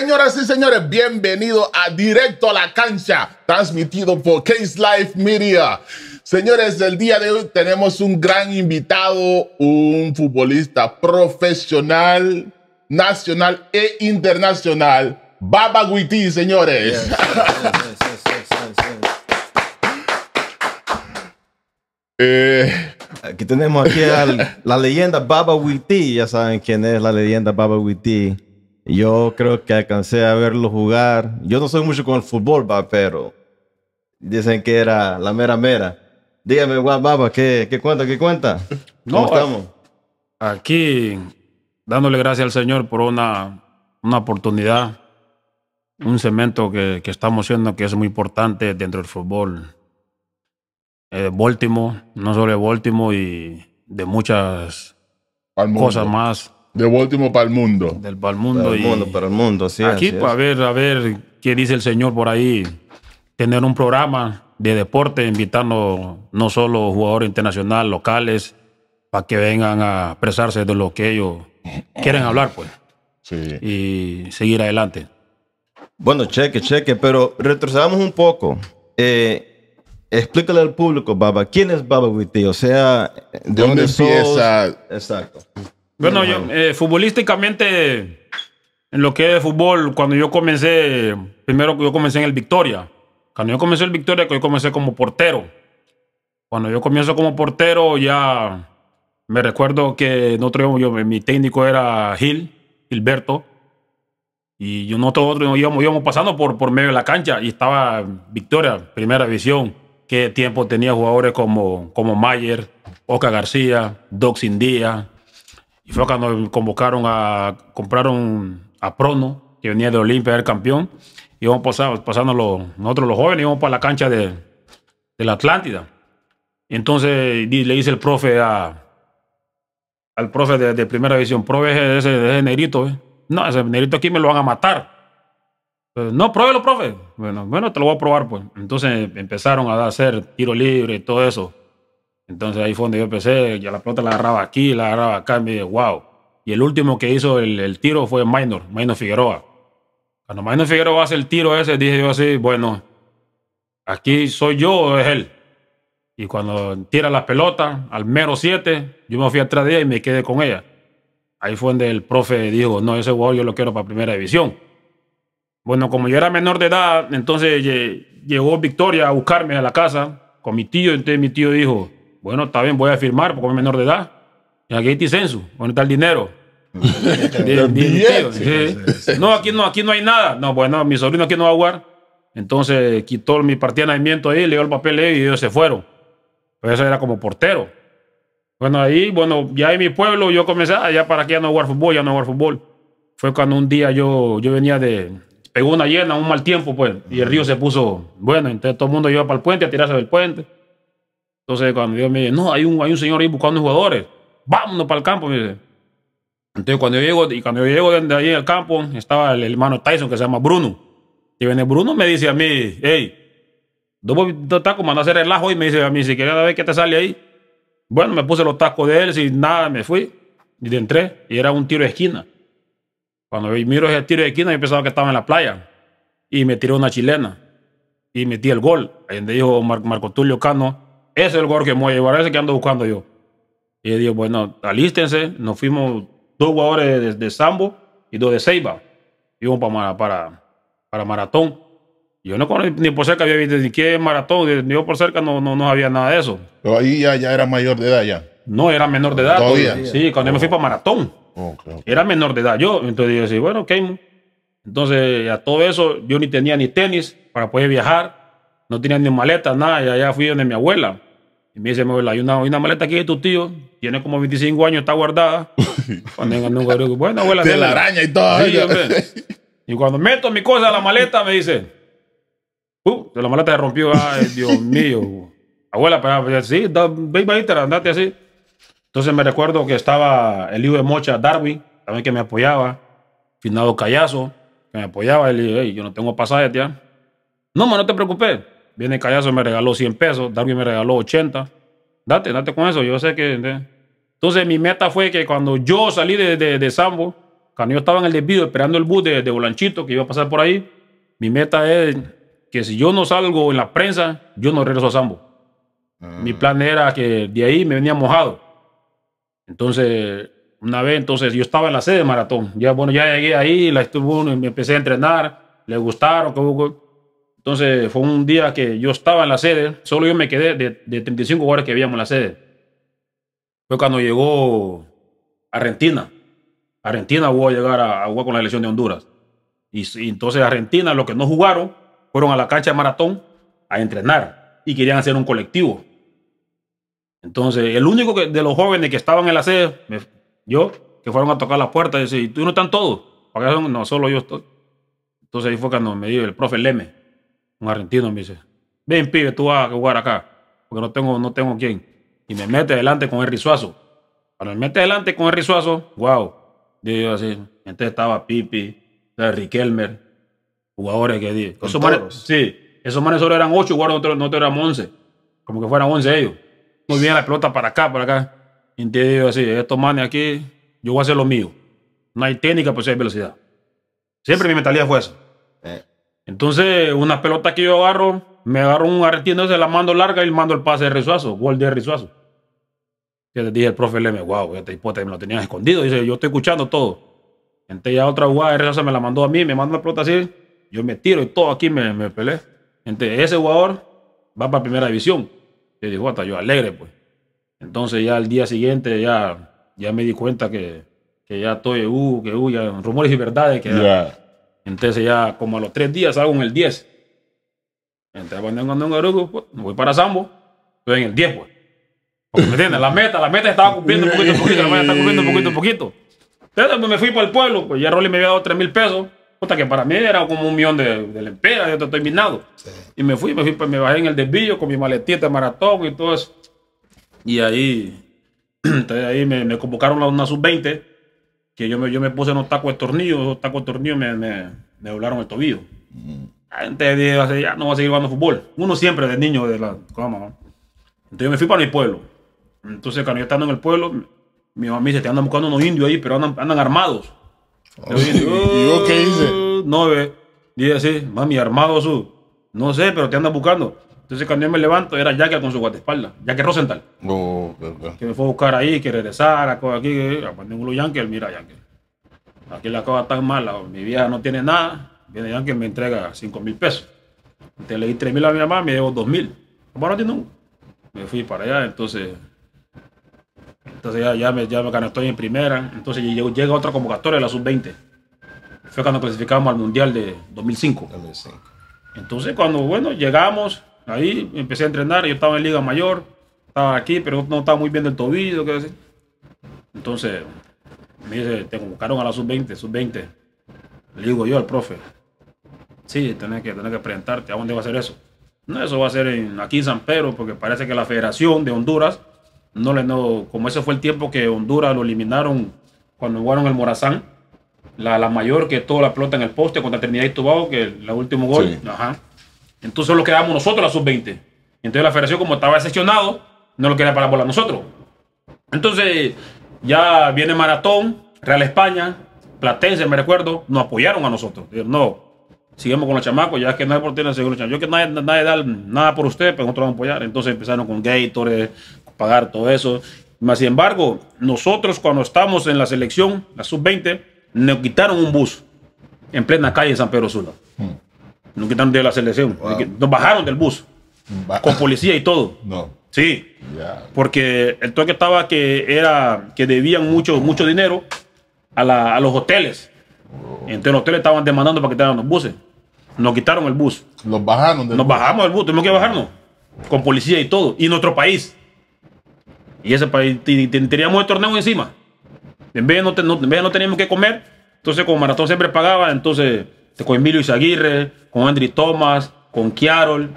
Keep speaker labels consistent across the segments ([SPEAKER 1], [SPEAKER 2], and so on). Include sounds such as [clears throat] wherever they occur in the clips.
[SPEAKER 1] Señoras y señores, bienvenidos a Directo a la Cancha, transmitido por Case Life Media. Señores, el día de hoy tenemos un gran invitado, un futbolista profesional, nacional e internacional, Baba Witi, señores.
[SPEAKER 2] aquí tenemos aquí a la leyenda Baba Witty, ya saben quién es la leyenda Baba Witty yo creo que alcancé a verlo jugar. Yo no soy mucho con el fútbol, va, pero dicen que era la mera mera. Dígame, Guapapa, ¿qué, ¿qué cuenta? ¿Qué cuenta? [laughs] no, estamos?
[SPEAKER 3] Aquí, dándole gracias al Señor por una, una oportunidad, un cemento que, que estamos siendo, que es muy importante dentro del fútbol. Eh, no solo de y de muchas cosas más
[SPEAKER 1] de último para el mundo. Del para el mundo. Para el mundo,
[SPEAKER 3] para el mundo, sí. Aquí, para ver, a ver qué dice el señor por ahí. Tener un programa de deporte invitando no solo jugadores internacionales, locales, para que vengan a expresarse de lo que ellos quieren hablar, pues. Y seguir adelante. Bueno, cheque, cheque, pero retrocedamos un poco. Eh,
[SPEAKER 2] explícale al público, Baba, ¿quién es Baba Witty? O sea, ¿de dónde, empieza? Exacto.
[SPEAKER 3] Bueno, eh, futbolísticamente, en lo que es fútbol, cuando yo comencé, primero yo comencé en el Victoria. Cuando yo comencé el Victoria, yo comencé como portero. Cuando yo comienzo como portero, ya me recuerdo que nosotros, yo, mi técnico era Gil, Gilberto. Y yo, nosotros íbamos, íbamos, pasando por, por medio de la cancha y estaba Victoria, primera división. Qué tiempo tenía jugadores como, como Mayer, Oca García, Doc Díaz, fue cuando convocaron a, compraron a Prono, que venía de Olimpia, el campeón. Íbamos pasando, pasando nosotros los jóvenes, íbamos para la cancha de, de la Atlántida. Entonces le dice el profe a, al profe de, primera división, profe ese, ese negrito, no, ese negrito aquí me lo van a matar. Pues, no, pruébelo, profe. Bueno, bueno, te lo voy a probar, pues. Entonces empezaron a hacer tiro libre y todo eso. Entonces ahí fue donde yo empecé, ya la pelota la agarraba aquí, la agarraba acá, y me dije, wow. Y el último que hizo el, tiro fue Minor, Minor Figueroa. Cuando Minor Figueroa hace el tiro ese, dije yo así, bueno, aquí soy yo o es él. Y cuando tira la pelota, al mero 7, yo me fui atrás de ella y me quedé con ella. Ahí fue donde el profe dijo, no, ese jugador yo lo quiero para primera división. Bueno, como yo era menor de edad, entonces llegó Victoria a buscarme a la casa con mi tío. Entonces mi tío dijo, bueno, está bien, voy a firmar porque es menor de edad. Y aquí hay disenso. ¿Dónde está el dinero? no, aquí no, aquí no hay nada. No, bueno, mi sobrino aquí no va a jugar. Entonces quitó mi partida de nacimiento ahí, le dio el papel ahí y ellos se fueron. Pues eso era como portero. Bueno, ahí, bueno, ya en mi pueblo yo comencé, allá ah, para que ya no jugar fútbol, ya no jugar fútbol. Fue cuando un día yo, yo venía de, pegó una llena, un mal tiempo, pues, y el río se puso, bueno, entonces todo el mundo iba para el puente, a tirarse del puente. Entonces, cuando yo me dice, no, hay un, hay un señor ahí buscando jugadores, vámonos para el campo, me dice. Entonces, cuando yo llego, y cuando yo llego de, ahí al campo, estaba el hermano Tyson que se llama Bruno. Y viene Bruno, me dice a mí, hey, dos tacos, mandá a hacer el ajo y me dice a mí, si quieres ver qué te sale ahí. Bueno, me puse los tacos de él, sin nada, me fui. Y entré, y era un tiro de esquina. Cuando miro ese tiro de esquina, yo pensaba que estaba en la playa. Y me tiró una chilena. Y metí el gol. Ahí donde dijo Marco Tulio Cano, ese es el jugador que me voy ese que ando buscando yo. Y yo digo, bueno, alístense. Nos fuimos dos jugadores de, Sambo y dos de Seiba. Fuimos para, para, para Maratón. Yo no ni por cerca había visto ni qué maratón. Yo por cerca no, no, no había nada de eso. Pero ahí ya, era mayor de edad ya. No, era menor de edad. Todavía. Sí, cuando yo me fui para Maratón. Oh, era menor de edad yo. Entonces dije, bueno, ok. Entonces, a todo eso, yo ni tenía ni tenis para poder viajar no tenía ni maleta, nada. Y allá fui donde mi abuela. Y me dice, mi abuela, hay una, una maleta aquí de tu tío. Tiene como 25 años, está guardada. [laughs] bueno, abuela. De la araña y todo. y cuando meto mi cosa a la maleta, me dice, uh, la maleta se rompió. Ay, Dios [laughs] mío. Abuela, pero sí, ven andate así. Entonces me recuerdo que estaba el hijo de Mocha, Darwin, también que me apoyaba. Finado Callazo, que me apoyaba. Él dijo, yo no tengo pasaje, tía. No, ma, no te preocupes. Viene Callazo, me regaló 100 pesos, Darwin me regaló 80. Date, date con eso, yo sé que... ¿eh? Entonces mi meta fue que cuando yo salí de, de, Sambo, cuando yo estaba en el desvío esperando el bus de, Bolanchito que iba a pasar por ahí, mi meta es que si yo no salgo en la prensa, yo no regreso a Sambo. Mi ah. plan era que de ahí me venía mojado. Entonces, una vez, entonces yo estaba en la sede de maratón. Ya, bueno, ya llegué ahí, la estuvo me empecé a entrenar, le gustaron, entonces fue un día que yo estaba en la sede, solo yo me quedé de, 35 jugadores que habíamos en la sede. Fue cuando llegó Argentina. Argentina jugó a llegar a, jugar con la elección de Honduras. Y, entonces Argentina, los que no jugaron, fueron a la cancha de maratón a entrenar y querían hacer un colectivo. Entonces, el único de los jóvenes que estaban en la sede, yo, que fueron a tocar la puerta y decir, ¿tú no están todos? No, solo yo estoy. Entonces ahí fue cuando me dio el profe Leme, un argentino me dice, ven pibe, tú vas a jugar acá, porque no tengo, no tengo quién. Y me mete adelante con el risuazo. Cuando me mete adelante con el risuazo, wow. Digo así, entonces estaba Pipi, Riquelmer, jugadores que di. sí, esos manes solo eran ocho, jugadores, no te éramos once. Como que fueran once ellos. Muy bien la pelota para acá, para acá. Entonces digo así, estos manes aquí, yo voy a hacer lo mío. No hay técnica, pues hay velocidad. Siempre mi mentalidad fue eso. Eh, entonces, una pelota que yo agarro, me agarro un arretiendo, se la mando larga y le mando el pase de Rizuazo, gol de Rizuazo. Yo le dije al profe Leme, wow, este hipótesis me lo tenían escondido. Dice, yo estoy escuchando todo. Entonces ya otra jugada de Rizuazo me la mandó a mí, me mandó la pelota así, yo me tiro y todo aquí me, me peleé. ese jugador va para primera división. Le dijo, hasta yo alegre, pues. Entonces ya al día siguiente ya, ya me di cuenta que, ya estoy, uh, que rumores y verdades, que ya, entonces ya como a los tres días salgo en el 10. Entonces cuando encontré un garuco, pues, voy para Sambo, estoy en el 10, pues. ¿Me entiendes? La meta, la meta estaba cumpliendo un poquito, poquito, la meta está cumpliendo poquito, poquito. Entonces me fui para el pueblo, pues ya Rolly me había dado 3 mil pesos. Puta, que para mí era como un millón de, de lemperas, yo estoy minado. Y me fui, me fui, pues, me bajé en el desvío con mi maletita de maratón y todo eso. Y ahí, [clears throat] entonces ahí me, me convocaron a una sub-20 que yo me, yo me puse unos tacos de tornillo, esos tacos de tornillo me, me, me doblaron el tobillo. gente dije, ah, ya no voy a seguir jugando fútbol. Uno siempre de niño de la cama. Entonces yo me fui para mi pueblo. Entonces cuando yo estando en el pueblo, mi mamá me dice, te andan buscando unos indios ahí, pero andan, armados. Oh, yo ¿Y qué hice oh, No, ve. Dije así, mami, armados. No sé, pero te andan buscando. Entonces cuando yo me levanto era que con su guardaespaldas, de Rosenthal.
[SPEAKER 1] Oh, okay, Que
[SPEAKER 3] me fue a buscar ahí, que regresara, cosas aquí, que aparte pues, un Yankee, mira Yankee. Aquí la cosa tan mala, mi vieja no tiene nada, viene Yankee me entrega 5 mil pesos. Entonces le di 3 mil a mi mamá, me llevo 2 mil. Bueno, no tiene Me fui para allá, entonces... Entonces ya, ya me, ya estoy en primera, entonces llega otra convocatoria, la sub-20. Fue cuando clasificamos al Mundial de 2005. 2005. Entonces cuando, bueno, llegamos Ahí empecé a entrenar, yo estaba en Liga Mayor, estaba aquí, pero no estaba muy bien del tobillo, qué decir. Entonces, me dice, te convocaron a la sub-20, sub-20. Le digo yo al profe, sí, tenés que, tener que presentarte, ¿a dónde va a ser eso? No, eso va a ser en, aquí en San Pedro, porque parece que la Federación de Honduras, no le no, como ese fue el tiempo que Honduras lo eliminaron cuando jugaron el Morazán, la, mayor que toda la pelota en el poste contra Trinidad y Tobago, que el, último gol, ajá entonces que quedamos nosotros la sub-20. Entonces la federación, como estaba decepcionado, no lo quería para la nosotros. Entonces ya viene Maratón, Real España, Platense, me recuerdo, nos apoyaron a nosotros. Dijeron, no, sigamos con los chamacos, ya que no hay ti tener Yo que nadie, nadie da nada por usted, pero pues nosotros vamos a apoyar. Entonces empezaron con Gatorade, pagar todo eso. Mas, sin embargo, nosotros cuando estamos en la selección, la sub-20, nos quitaron un bus en plena calle San Pedro Sula. Mm nos quitaron de la selección. Nos bajaron del bus. con policía y todo. No. Sí. Porque el toque estaba que era que debían mucho, mucho dinero a, los hoteles. Entonces los hoteles estaban demandando para quitar los buses. Nos quitaron el bus. nos bajaron del Nos bajamos del bus, tuvimos que bajarnos. Con policía y todo. Y nuestro país. Y ese país teníamos el torneo encima. En vez, no, en vez no teníamos que comer, entonces como Maratón siempre pagaba, entonces este, con Emilio Izaguirre, con Andri Thomas, con Kiarol.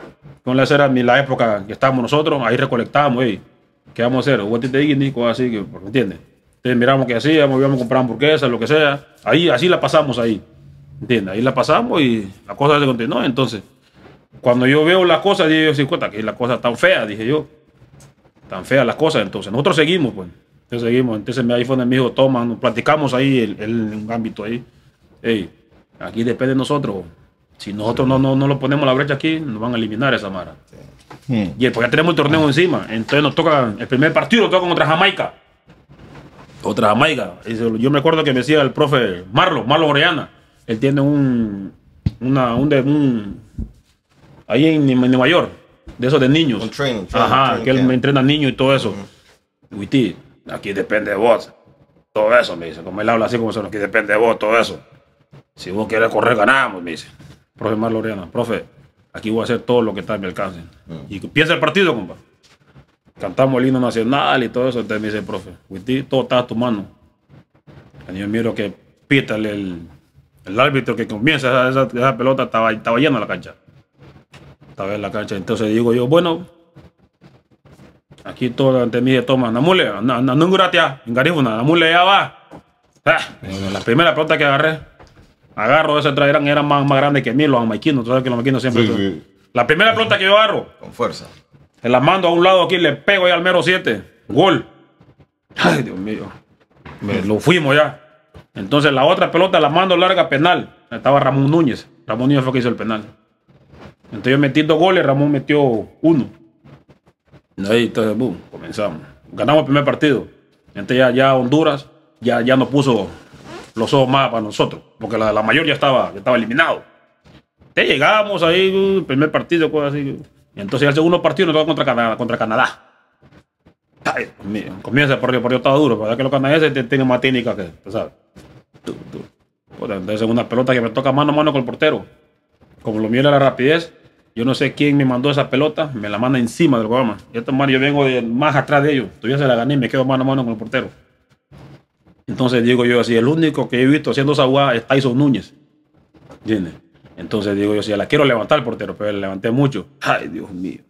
[SPEAKER 3] Con la era la época que estábamos nosotros, ahí recolectábamos, ¿qué vamos a hacer? What cosas así, ¿me entiendes? Entonces miramos qué hacíamos, íbamos a comprar hamburguesas, lo que sea. Ahí, así la pasamos ahí, ¿entiendes? Ahí la pasamos y la cosa se continuó. Entonces, cuando yo veo las cosas, digo, sí, cuenta que la cosa tan fea, dije yo. Tan fea las cosas, entonces nosotros seguimos, pues. Entonces seguimos, entonces ahí fue donde me hijo Thomas nos platicamos ahí en el, ámbito ahí. y. Aquí depende de nosotros. Si nosotros no, no, no lo ponemos la brecha aquí, nos van a eliminar esa mara. Y después ya tenemos el torneo ah. encima. Entonces nos toca, el primer partido Nos toca contra Jamaica. Otra Jamaica. Yo me acuerdo que me decía el profe Marlo, Marlo Orellana. Él tiene un, una, un, un ahí en, Nueva York, de esos de niños. Ajá, que él entrena niños y todo eso. aquí depende de vos. Todo eso, me dice. Como él habla así, como eso, aquí depende de vos, todo eso. Si vos quieres correr, ganamos, me dice. Profe Marloreana, profe, aquí voy a hacer todo lo que está a mi alcance. Mm. Y piensa el partido, compa. Cantamos el himno nacional y todo eso. Entonces me dice profe, todo está a tu mano. Y yo miro que pita el, árbitro que comienza esa, pelota, estaba, estaba llena la cancha. Estaba en la cancha. Entonces digo yo, bueno, aquí todo ante mí toma, Namule, no gratia, Namule ya va. Ah, la primera pelota que agarré, Agarro ese Trairan, era más, más grande que mí, los amaquinos. Tú sabes que los amaquinos siempre. Sí, La primera pelota que yo agarro. Con fuerza. la mando a un lado aquí, le pego ahí al mero 7. Gol. Ay, Dios mío. Me, lo fuimos ya. Entonces la otra pelota la mando larga penal. Estaba Ramón Núñez. Ramón Núñez fue que hizo el penal. Entonces yo metí dos goles, Ramón metió uno. Ahí, entonces, boom, comenzamos. Ganamos el primer partido. Entonces ya, ya Honduras ya, ya no puso los ojos más para nosotros, porque la, mayoría estaba, estaba eliminado. Te llegamos ahí, uh, primer partido, pues, así. entonces el segundo partido nos toca contra Canadá. Contra Canadá. comienza el partido, el partido estaba duro, para Que los canadienses tienen más técnica que, pesar. Tú, tú. entonces pelota que me toca mano a mano con el portero. Como lo era la rapidez, yo no sé quién me mandó esa pelota, me la manda encima del programa. Y esta yo vengo más atrás de ellos. Ya se la gané y me quedo mano a mano con el portero. Entonces digo yo así, el único que he visto haciendo esa jugada es Tyson Núñez. Entonces digo yo, si la quiero levantar, portero, pero la levanté mucho. Ay, Dios mío.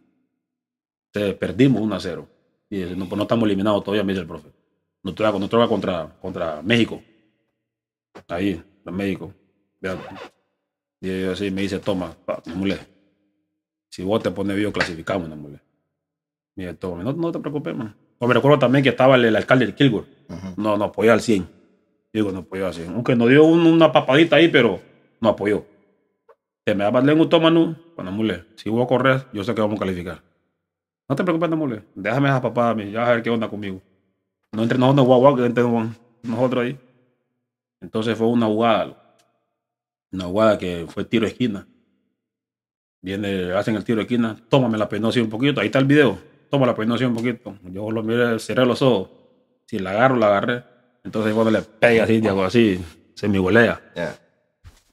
[SPEAKER 3] perdimos 1 a 0. Y dice, pues no, estamos eliminados todavía, me dice el profe. Nosotros toca, contra, México. Ahí, México. Y yo así me dice, toma, mule. Si vos te pones vivo, clasificamos, no mule. toma, no, te preocupes, más. Pues me recuerdo también que estaba el, alcalde de Kilgore. No, no apoyó al 100. Digo, no apoyó al 100. Aunque nos dio una papadita ahí, pero no apoyó. Se me va a un Cuando mule, si hubo a correr, yo sé que vamos a calificar. No te preocupes, no mule. Déjame a papá a Ya a ver qué onda conmigo. No entre nosotros, guau, guau, que entre nosotros ahí. Entonces fue una jugada. Una jugada que fue tiro de esquina. Viene, hacen el tiro de esquina. Tómame la penosa un poquito. Ahí está el video toma la peinación pues, un poquito. Yo lo miré, cerré los ojos. Si la agarro, la agarré. Entonces cuando le pega así, digo así, se me golea.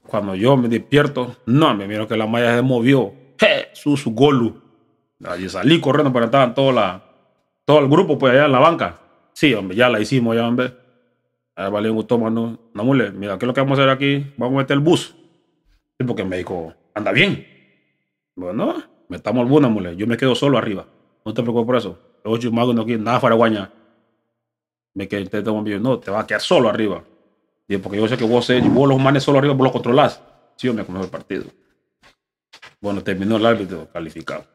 [SPEAKER 3] Cuando yo me despierto, no, me miro que la malla se movió. su golu. Allí salí corriendo para estaban todo, la, todo el grupo, pues allá en la banca. Sí, hombre, ya la hicimos, ya, hombre. A ver, vale, un no. Namule, mira, ¿qué es lo que vamos a hacer aquí? Vamos a meter el bus. Sí, porque me dijo, anda bien. Bueno, metamos el bus, Namule. Yo me quedo solo arriba. No te preocupes por eso. Los ocho magos no quieren nada faraguaña. Me quedé no, te va a quedar solo arriba. Porque yo sé que vos, eh, vos los manes solo arriba, vos los controlás. Sí, yo me conozco el partido. Bueno, terminó el árbitro calificado.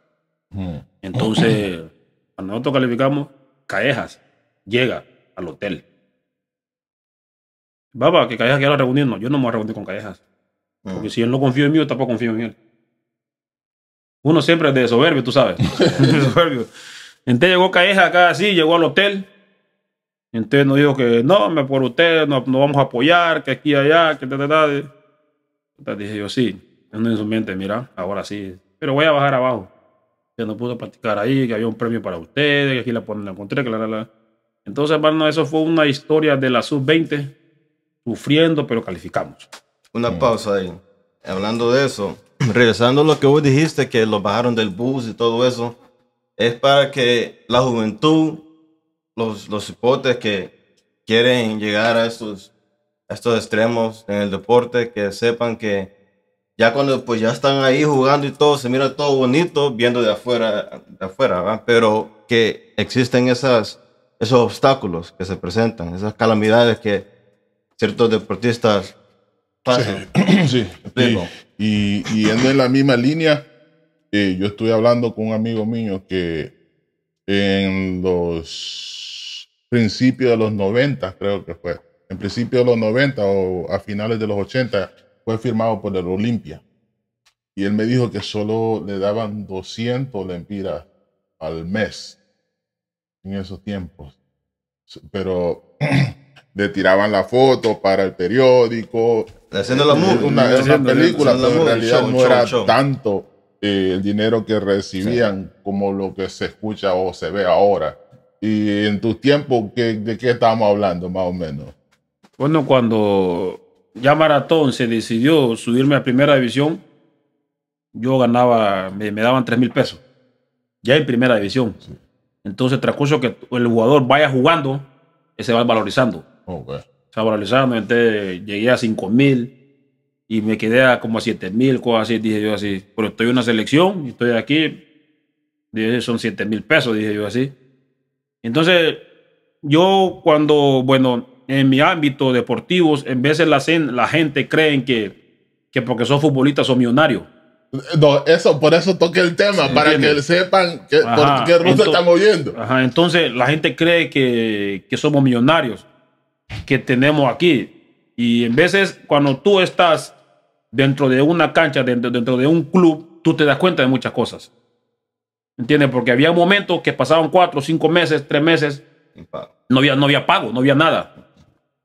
[SPEAKER 3] Hmm. Entonces, [clears throat] cuando nosotros calificamos, callejas llega al hotel. Baba, que Callejas quiera reunirnos. Yo no me voy a reunir con Callejas. Porque hmm. si él no confía en mí, yo tampoco confío en él. Uno siempre es de soberbio, tú sabes. [laughs] Entonces llegó Calleja acá así, llegó al hotel. Entonces nos dijo que no, me por usted, no, no vamos a apoyar, que aquí allá, que te te Entonces dije yo, sí, en su mente, mira, ahora sí, pero voy a bajar abajo. Se nos pudo a platicar ahí, que había un premio para ustedes, que aquí la, la encontré, que la, la, la. Entonces, hermano, eso fue una historia de la sub-20, sufriendo, pero calificamos. Una mm. pausa ahí. Hablando
[SPEAKER 2] de eso, [clears throat] regresando a lo que vos dijiste, que los bajaron del bus y todo eso, es para que la juventud, los, los hipotes que quieren llegar a estos, estos extremos en el deporte, que sepan que ya cuando pues ya están ahí jugando y todo, se mira todo bonito viendo de afuera, de afuera, pero que existen esas, esos obstáculos que se presentan, esas calamidades que ciertos deportistas pasan. [clears throat] Sí, sí.
[SPEAKER 1] Y, en la misma línea. yo estuve hablando con un amigo mío que en los principios de los 90, creo que fue, en principios de los 90 o a finales de los 80, fue firmado por el Olimpia. Y él me dijo que solo le daban 200 lempiras al mes en esos tiempos. Pero [clears throat] le tiraban la foto para el periódico. Haciendo la música. Una, película, pero en realidad no era tanto eh, el dinero que recibían como lo que se escucha o se ve ahora. Y en tus tiempos, ¿de qué estábamos hablando más o menos?
[SPEAKER 3] Bueno, cuando ya Maratón se decidió subirme a primera división, yo ganaba, me, daban 3 mil pesos, ya en primera división. Entonces, Entonces, transcurso que el jugador vaya jugando, se va valorizando. Okay. entonces llegué a 5 mil y me quedé a como a 7 mil, cosas así, dije yo así. Pero estoy en una selección y estoy aquí, son 7 mil pesos, dije yo así. Entonces, yo cuando, bueno, en mi ámbito deportivo, en veces la, la gente cree que, que porque son futbolistas son millonarios.
[SPEAKER 1] No, eso, por eso toque el tema, para que sepan que, por qué ruta estamos viendo
[SPEAKER 3] entonces la gente cree que, que somos millonarios que tenemos aquí. Y en veces cuando tú estás dentro de una cancha, dentro, de un club, tú te das cuenta de muchas cosas. ¿Entiendes? Porque había momentos que pasaban cuatro, cinco meses, tres meses, no había, no había pago, no había nada.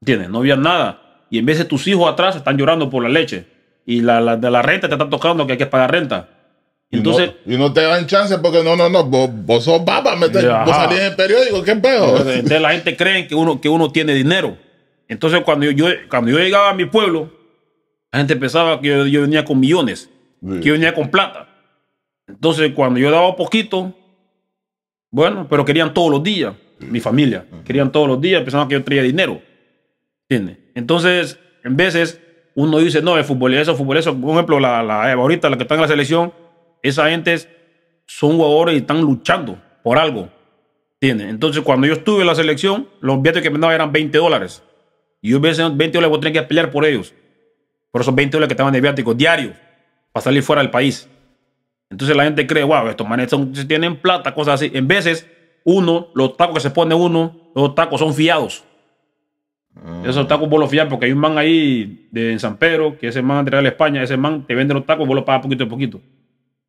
[SPEAKER 3] ¿Entiendes? No había nada. Y en veces tus hijos atrás están llorando por la leche. Y la, de la renta te está tocando que hay que pagar renta. Entonces, y no, te dan
[SPEAKER 1] chance porque no, no, no, vos,
[SPEAKER 3] vos sos baba, vos salís
[SPEAKER 1] en el periódico, qué pedo.
[SPEAKER 3] Entonces la gente cree que uno, que uno tiene dinero. Entonces cuando yo, llegaba a mi pueblo, la gente pensaba que yo, venía con millones, que yo venía con plata. Entonces cuando yo daba poquito, bueno, pero querían todos los días, mi familia, querían todos los días, pensaban que yo traía dinero. Entonces, en veces uno dice, no, el futbolista, eso, futbolista, por ejemplo, la, la ahorita, la que está en la selección, esas gente son jugadores y están luchando por algo. Entonces, cuando yo estuve en la selección, los viáticos que me daban eran 20 dólares. Y yo veces 20 dólares, voy a tener que pelear por ellos. Por esos 20 dólares que estaban de viático diario, para salir fuera del país. Entonces la gente cree, wow, estos manes son, tienen plata, cosas así. En veces, uno, los tacos que se pone uno, los tacos son fiados. Ah. Esos tacos vos los fiar porque hay un man ahí de, San Pedro, que ese man de a España, ese man te vende los tacos y vos los pagas poquito a poquito.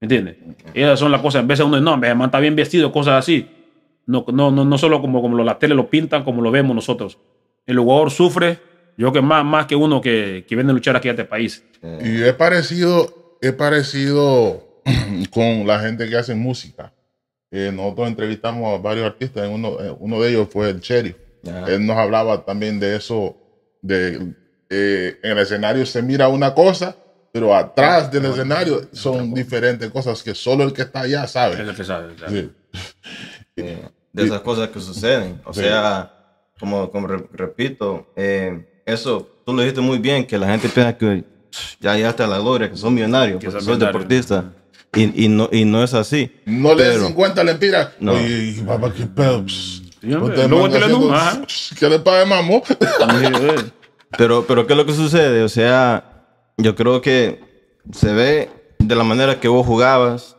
[SPEAKER 3] ¿Me entiendes? Esas son las cosas. En vez de uno no, me está bien vestido, cosas así. No, no, no, solo como, como la tele lo pintan, como lo vemos nosotros. El jugador sufre, yo que más, más que uno que, que viene a luchar aquí a este país. Y he parecido,
[SPEAKER 1] he parecido [clears throat] con la gente que hace música. Eh, nosotros entrevistamos a varios artistas, uno, eh, uno de ellos fue el Sheriff. Él nos hablaba también de eso, de eh, en el escenario se mira una cosa pero atrás del escenario son diferentes cosas que solo el que está allá sabe. Es
[SPEAKER 2] el que sabe, eh, De esas cosas que suceden. O sea, como, como repito, eh, eso, tú lo dijiste muy bien, que la gente piensa que ya llegaste a la gloria, que son millonarios, que son deportistas. Y, y, no, no es así. No le des le lempiras. No.
[SPEAKER 1] y papá, qué pedo. No
[SPEAKER 2] Que le pague [laughs] pero, pero, ¿qué es lo que sucede? O sea, yo creo que se ve de la manera que vos jugabas,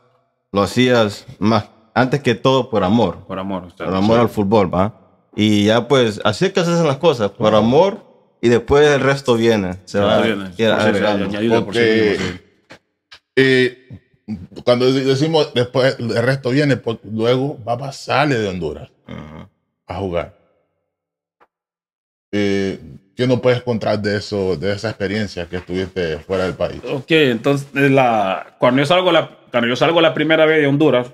[SPEAKER 2] lo hacías más antes que todo por amor. Por amor, Por amor al fútbol, ¿va? Y ya pues, así es que se hacen las cosas, por amor y después el resto viene. Se va
[SPEAKER 1] cuando decimos después el resto viene, pues, luego va sale de Honduras a jugar. Eh, ¿Qué no puedes contar de eso, de esa experiencia que estuviste fuera del país?
[SPEAKER 3] Ok, entonces eh, la, cuando, yo salgo la, cuando yo salgo la primera vez de Honduras,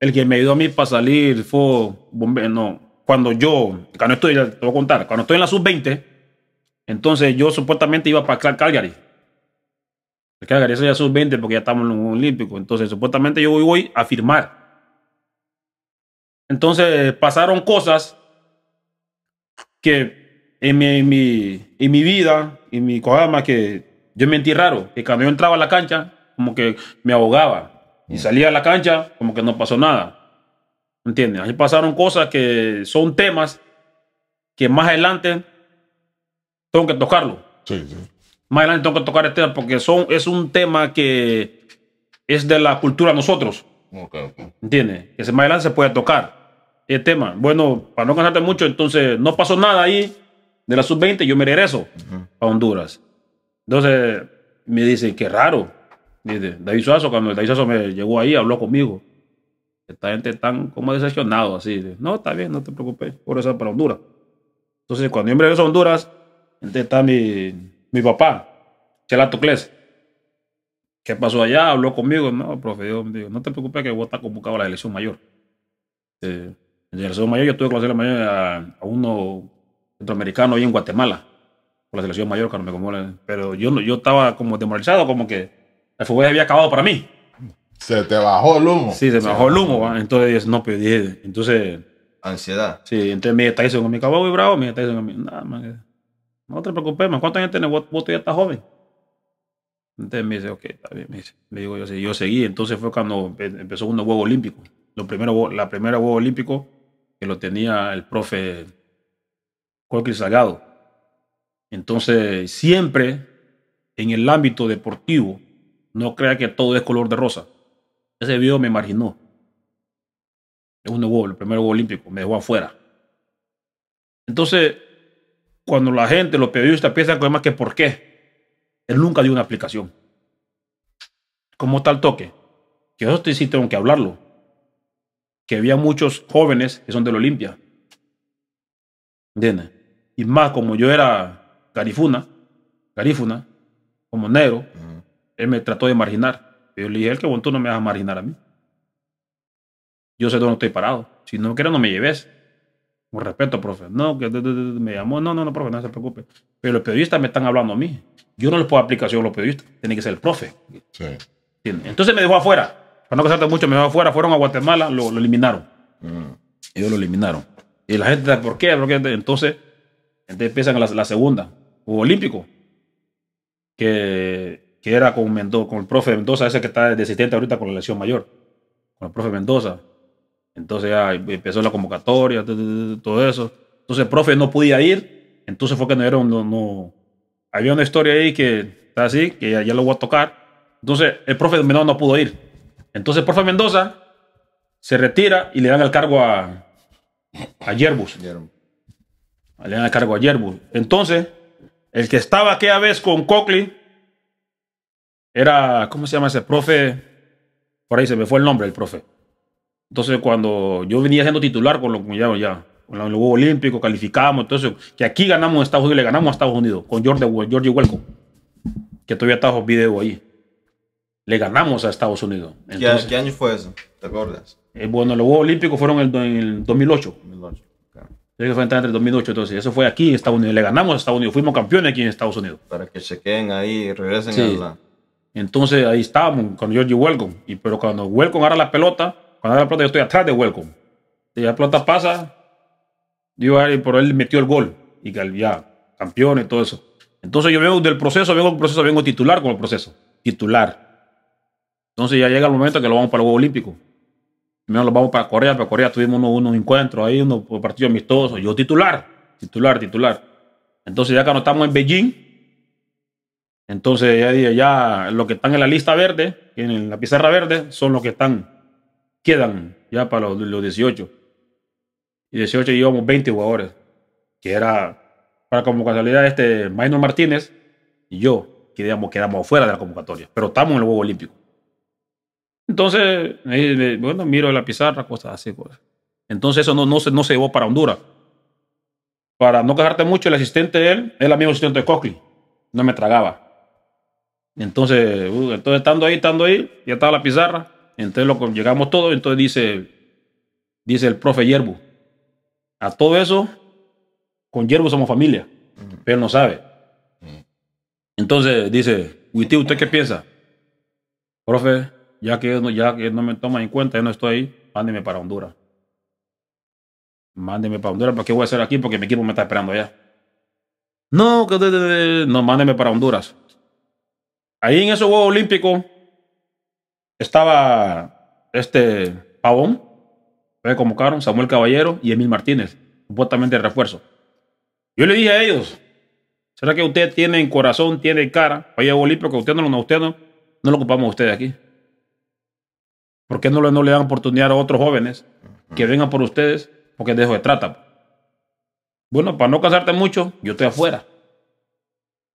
[SPEAKER 3] el que me ayudó a mí para salir fue no, cuando yo, cuando estoy, te voy a contar, cuando estoy en la sub-20, entonces yo supuestamente iba para Calgary. Calgary, eso ya sub-20 porque ya estamos en un olímpico, entonces supuestamente yo voy, voy a firmar. Entonces pasaron cosas que en mi, en mi, vida, en mi cojama, que yo mentí raro, que cuando yo entraba a la cancha, como que me ahogaba. Y salía a la cancha, como que no pasó nada. ¿Entiendes? Ahí pasaron cosas que son temas que más adelante tengo que tocarlo. Sí, sí. Más adelante tengo que tocar este tema porque son, es un tema que es de la cultura nosotros. Okay, ¿Entiendes? Que más adelante se puede tocar el este tema. Bueno, para no cansarte mucho, entonces no pasó nada ahí de la sub-20 yo me regreso a Honduras. Entonces me dicen, qué raro. Dice, David Suazo, cuando David Suazo me llegó ahí, habló conmigo. Esta gente tan como decepcionado, así. no, está bien, no te preocupes, por eso para Honduras. Entonces, cuando yo me regreso a Honduras, está mi, mi papá, Chelato Cles. ¿Qué pasó allá? Habló conmigo. No, profe, no te preocupes que vos estás convocado a la elección mayor. Eh, en la elección mayor yo tuve que conocer a, a uno centroamericano y en Guatemala, por la selección mayor, cuando me Pero yo, yo estaba como demoralizado, como que el fútbol había acabado para mí. Se te bajó el humo. Sí, se me bajó, el humo. Entonces no, pero pues, entonces... Ansiedad. Sí, entonces me diciendo con mi caballo muy bravo, me Tyson con Nada, no te preocupes, ¿Cuántos años tiene Vos, ya ya estás joven. Entonces me dice, ok, está bien, me dice. digo, yo, yo seguí. Entonces fue cuando empezó uno juego olímpico. Lo primero, la primera juego olímpico que lo tenía el profe cualquier Salgado. Entonces, siempre en el ámbito deportivo, no crea que todo es color de rosa. Ese video me marginó. Es un nuevo el primer juego olímpico, me dejó afuera. Entonces, cuando la gente, los periodistas piensan con más que por qué, él nunca dio una aplicación. Como tal toque, que eso sí tengo que hablarlo. Que había muchos jóvenes que son de la Olimpia. ¿Entiendes? Y más como yo era garifuna, carifuna, como negro, él me trató de marginar. Yo le dije, él que bueno, tú no me vas a marginar a mí. Yo sé dónde estoy parado. Si no quieres, no me lleves. Con respeto, profe. No, que me llamó. No, no, no, profe, no se preocupe. Pero los periodistas me están hablando a mí. Yo no les puedo aplicación a los periodistas. Tiene que ser el profe. Entonces me dejó afuera. Para no casarte mucho, me dejó afuera. Fueron a Guatemala, lo, eliminaron. Ellos lo eliminaron. Y la gente, ¿por qué? Porque entonces entonces empiezan la, la, segunda, Juego Olímpico, que, que era con, con el profe Mendoza, ese que está desistente ahorita con la lesión mayor, con el profe Mendoza. Entonces ya em, empezó la convocatoria, todo eso. Entonces el profe no podía ir, entonces fue que no era no, no, Había una historia ahí que está así, que ya, lo voy a tocar. Entonces el profe Mendoza no pudo ir. Entonces el profe Mendoza se retira y le dan el cargo a, a Yerbus. Le dan el cargo ayer, Entonces, el que estaba aquella vez con Cockley era, ¿cómo se llama ese profe? Por ahí se me fue el nombre el profe. Entonces, cuando yo venía siendo titular con los ya, ya, con el Juego Olímpico, calificamos, entonces, que aquí ganamos a Estados Unidos, le ganamos a Estados Unidos, con George, George que todavía está en video ahí. Le ganamos a Estados Unidos.
[SPEAKER 2] ¿Qué, año fue eso? ¿Te acuerdas?
[SPEAKER 3] Eh, bueno, los Juegos Olímpicos fueron en el, en el 2008. Eso fue entre el 2008, entonces. Eso fue aquí en Estados Unidos. Le ganamos a Estados Unidos. Fuimos campeones aquí en Estados Unidos. Para que se queden ahí y regresen a la... Entonces ahí estábamos con George Welcom. Y, pero cuando Welcom agarra la pelota, cuando agarra la pelota yo estoy atrás de Welcom. ya la pelota pasa, yo, por él metió el gol. Y ya, campeón y todo eso. Entonces yo vengo del proceso, vengo del proceso, vengo titular con el proceso. Titular. Entonces ya llega el momento que lo vamos para el Juego Olímpico nos vamos para Corea, para Corea tuvimos unos, encuentros ahí, unos partidos amistosos. Yo titular, titular, titular. Entonces ya que no estamos en Beijing, entonces ya, ya, ya los que están en la lista verde, en la pizarra verde, son los que están, quedan ya para los, 18. Y 18 llevamos 20 jugadores, que era para como casualidad este Maino Martínez y yo, que digamos, quedamos fuera de la convocatoria, pero estamos en el Juego Olímpico. Entonces, bueno, miro la pizarra, cosas pues, así. Pues. Entonces eso no, no, se, no se llevó para Honduras. Para no quejarte mucho, el asistente de él es el mismo asistente de Cochley. No me tragaba. Entonces, uh, entonces estando ahí, estando ahí, ya estaba la pizarra. Entonces lo, llegamos todos, entonces dice, dice el profe Yerbu. A todo eso, con Yerbu somos familia, pero él no sabe. Entonces dice, Witi, ¿usted qué piensa? Profe, ya que, no, ya que no me toman en cuenta, yo no estoy ahí, mándeme para Honduras. Mándeme para Honduras, ¿para qué voy a hacer aquí? Porque mi equipo me está esperando allá. No, que, no, mándeme para Honduras. Ahí en ese juego olímpico estaba este Pavón, me convocaron, Samuel Caballero y Emil Martínez, supuestamente de refuerzo. Yo le dije a ellos, ¿será que ustedes tienen corazón, tiene cara para ir a usted Porque usted no, usted no, no lo ocupamos ustedes aquí. ¿Por qué no le, dan oportunidad a otros jóvenes que vengan por ustedes? Porque dejo de trata. Bueno, para no casarte mucho, yo estoy afuera.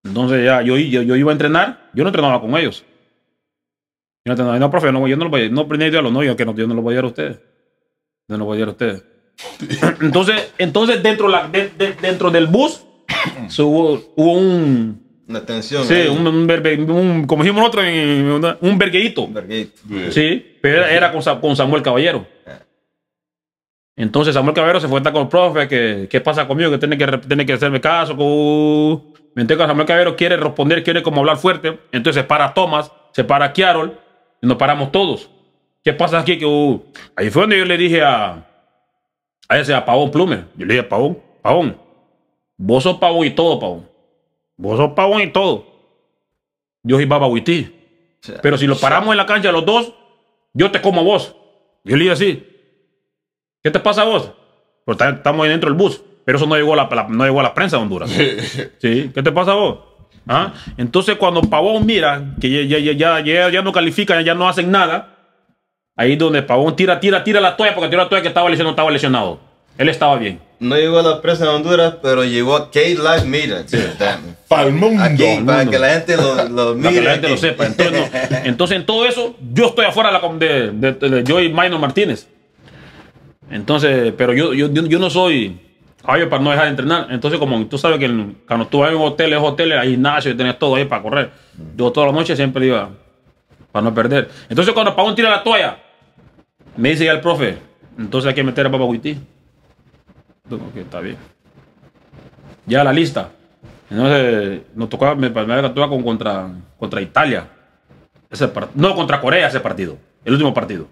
[SPEAKER 3] Entonces ya yo, yo, iba a entrenar, yo no entrenaba con ellos. Yo no entrenaba, no, profe, no, yo no, lo voy a, no aprendí a los no, que no, yo no lo voy a ir a ustedes. no lo voy a a ustedes. [laughs] Entonces, entonces dentro, dentro del bus [clears throat] hubo
[SPEAKER 2] un,
[SPEAKER 3] una tensión. Sí, un, como dijimos nosotros, un verguito Sí, pero era con, con Samuel Caballero. Ah. Entonces Samuel Caballero se fue a con el profe, que qué pasa conmigo, que tiene que, tiene que hacerme caso. me entiendo que uh. Samuel Caballero quiere responder, quiere como hablar fuerte. Entonces se para Thomas, se para Kiarol y nos paramos todos. ¿Qué pasa aquí? Que, uh. ahí fue donde yo le dije a, a ese, a Pavón plume Yo le dije a Pavón, Pavón, vos sos Pavón y todo, Pavón. Vos sos pavón y todo. Yo soy babahuití. Pero si lo paramos en la cancha los dos, yo te como vos. Yo le dije así. ¿Qué te pasa a vos? Porque estamos dentro del bus. Pero eso no llegó a la, no llegó a la prensa de Honduras. ¿Sí? ¿Qué te pasa a vos? ¿Ah? Entonces, cuando Pavón mira que ya, ya, ya, ya, no califican, ya no hacen nada, ahí donde Pavón tira, tira, tira la toalla, porque tira la toalla que estaba lesionado, estaba lesionado. Él estaba bien no llegó a la presa de Honduras, pero llegó a K-Live Mira.
[SPEAKER 1] Para el mundo. para que la
[SPEAKER 3] gente lo, lo mire. Para que la gente lo sepa. Entonces, [laughs] Entonces, en todo eso, yo estoy afuera de, la, de, yo y Martínez. Entonces, pero yo, yo, yo no soy Ayo para no dejar de entrenar. Entonces, como tú sabes que cuando tú vas a un hotel, es hotel, hay gimnasio y todo ahí para correr. Yo toda la noche siempre iba para no perder. Entonces, cuando Pagón tira la toalla, me dice ya el profe, entonces hay que meter a Papaguití que está bien. Ya la lista. Entonces, nos tocó, me, la con contra, contra Italia. Ese no, contra Corea ese partido. El último partido.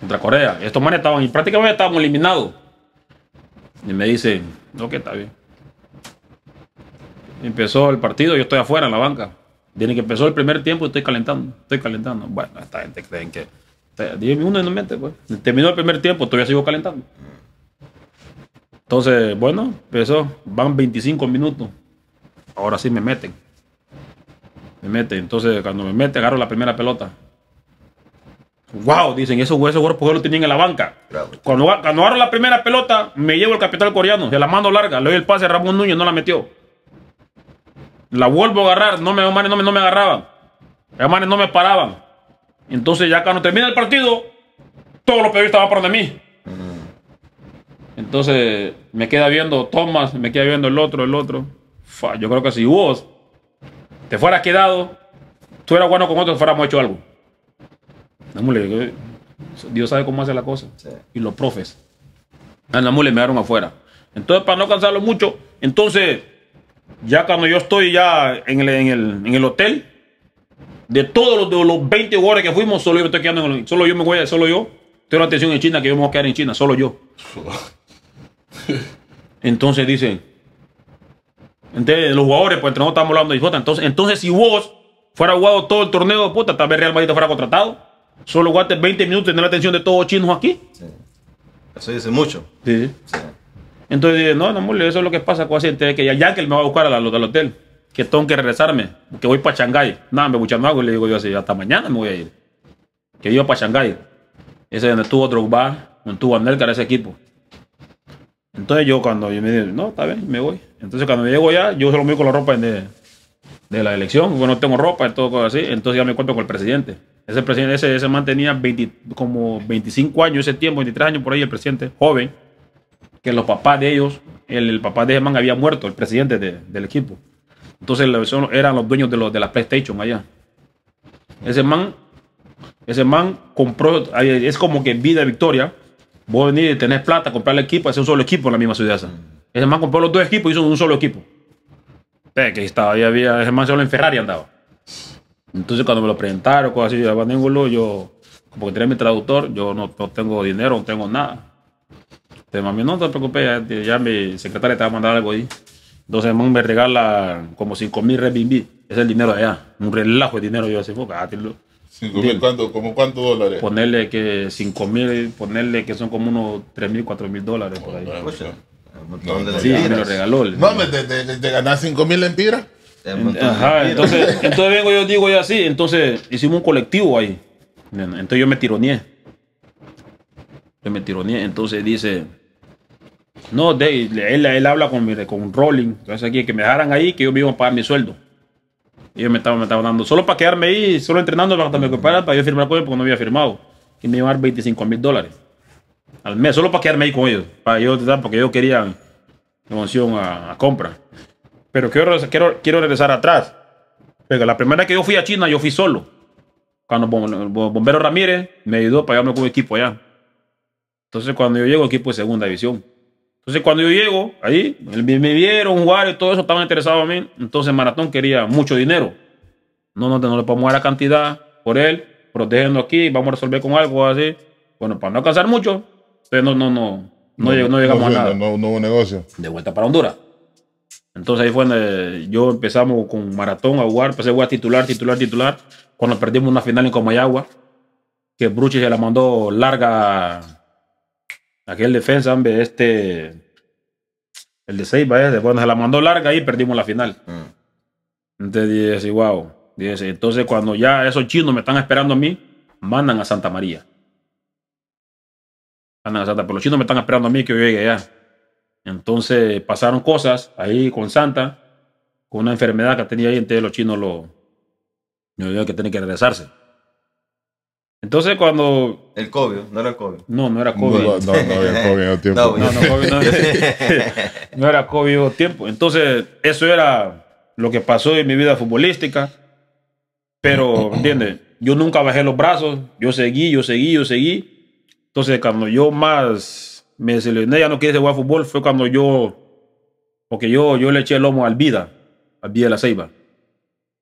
[SPEAKER 3] Contra Corea. Estos manes estaban, y prácticamente estaban eliminados. Y me dicen, no, que está bien. Empezó el partido, yo estoy afuera en la banca. tiene que empezó el primer tiempo estoy calentando, estoy calentando. Bueno, esta gente creen que... 10 minutos en mente, pues. Terminó el primer tiempo, todavía sigo calentando. Entonces, bueno, empezó. Van 25 minutos. Ahora sí me meten. Me meten. Entonces, cuando me meten, agarro la primera pelota. ¡Wow! Dicen, esos huesos yo lo tenían en la banca. Cuando, agarro la primera pelota, me llevo al capital coreano. Se la mando larga. Le doy el pase a Ramón Núñez, no la metió. La vuelvo a agarrar. No me, no me, agarraban. no me paraban. Entonces, ya cuando termina el partido, todos los periodistas van para donde mí. Entonces me queda viendo Thomas, me queda viendo el otro, el otro. yo creo que si vos te fueras quedado, tú eras bueno con otros, fuéramos hecho algo. Eh, Dios sabe cómo hace la cosa. Y los profes. En ah, la mule me dieron afuera. Entonces, para no cansarlo mucho, entonces, ya cuando yo estoy ya en el, hotel, de todos los, 20 jugadores que fuimos, solo yo me estoy quedando en solo yo me voy, solo yo. Tengo la atención en China, que yo me voy a quedar en China, solo yo. [laughs] Entonces dicen, entonces los jugadores, pues no estamos hablando de puta, entonces, entonces si vos fuera jugado todo el torneo, puta, tal vez Real Madrid fuera contratado. Solo jugaste 20 minutos y tener la atención de todos los chinos aquí. Eso dice mucho. Sí. sí. Entonces no, no, eso es lo que pasa con gente que ya él me va a buscar al, hotel, que tengo que regresarme, que voy para Shanghái. Nada, me escuchan algo le digo yo así, hasta mañana me voy a ir. Que iba para Shanghái. Ese es donde estuvo Drogba, donde estuvo Anelka, ese equipo. Entonces yo cuando yo me dije, no, está bien, me voy. Entonces cuando llego ya, yo solo me voy con la ropa de, de la elección, bueno, tengo ropa y todo así. Entonces ya me encuentro con el presidente. Ese presidente, ese, ese man tenía como 25 años, ese tiempo, 23 años por ahí, el presidente, joven, que los papás de ellos, el, papá de ese man había muerto, el presidente de, del equipo. Entonces eran los dueños de, los, de la PlayStation allá. Ese man, ese man compró, es como que vida victoria Vos venís, tenés plata, comprar el equipo, hacer un solo equipo en la misma ciudad. Esa. Ese man compró los dos equipos y hizo un solo equipo. que estaba, había, ese man solo en Ferrari andaba. Entonces cuando me lo presentaron, cosas así, yo, yo como que tenía mi traductor, yo no, no tengo dinero, no tengo nada. Entonces, mami, no te preocupes, ya, mi secretaria te va a mandar algo ahí. Entonces, man me regala como 5 mil Ese Es el dinero de allá. Un relajo de dinero. Yo así, ¿cuánto, como cuántos dólares? Ponerle que 5 mil, ponerle que son como unos 3 mil, 4 mil dólares por ahí. Pues, eh, sí, me lo regaló. No, pues,
[SPEAKER 1] ganar te, mil en Ajá, entonces, [laughs]
[SPEAKER 3] entonces vengo yo digo yo así, entonces hicimos un colectivo ahí. Entonces yo me tironeé. Yo me tironeé, entonces dice, no, él, él habla con, mi, con Rolling, entonces aquí que me dejaran ahí, que yo me iba a pagar mi sueldo yo me estaba, dando, solo para quedarme ahí, solo entrenando para que me ocupara, para yo firmar con ellos, porque no había firmado. Y me iban 25 mil dólares al mes, solo para quedarme ahí con ellos. Para yo, porque ellos querían emoción a, a compra. Pero quiero, quiero, quiero regresar atrás. la primera vez que yo fui a China, yo fui solo. Cuando Bombero Ramírez me ayudó para llevarme con un equipo allá. Entonces, cuando yo llego, equipo de segunda división. Entonces, cuando yo llego ahí, me vieron jugar y todo eso, estaban interesados a mí. Entonces, Maratón quería mucho dinero. No, no, no le podemos dar la cantidad por él, protegiendo aquí, vamos a resolver con algo así. Bueno, para no alcanzar mucho, entonces no, no, no, no, llegamos a nada.
[SPEAKER 1] No, hubo negocio. De vuelta para
[SPEAKER 3] Honduras. Entonces ahí fue donde yo empezamos con maratón a jugar, empecé a jugar titular, titular, titular. Cuando perdimos una final en Comayagua, que Bruchi se la mandó larga Aquel defensa, hombre, este. El de Seiba va eh, Después se la mandó larga y perdimos la final.
[SPEAKER 2] Mm.
[SPEAKER 3] Entonces dije, wow. entonces cuando ya esos chinos me están esperando a mí, mandan a Santa María. Mandan a Santa Pero los chinos me están esperando a mí que yo llegue allá. Entonces pasaron cosas ahí con Santa, con una enfermedad que tenía ahí, entonces los chinos lo. Yo que tiene que regresarse. Entonces cuando... El COVID, no era COVID. No, no era COVID. No, no, tiempo. [laughs] No, era COVID tiempo. Entonces, eso era lo que pasó en mi vida futbolística. Pero, ¿entiendes? Yo nunca bajé los brazos. Yo seguí, yo seguí, yo seguí. Entonces, cuando yo más me seleccioné, ya no quise jugar fútbol, fue cuando yo... Porque yo, yo le eché el lomo al Vida. Al Vida de la Ceiba.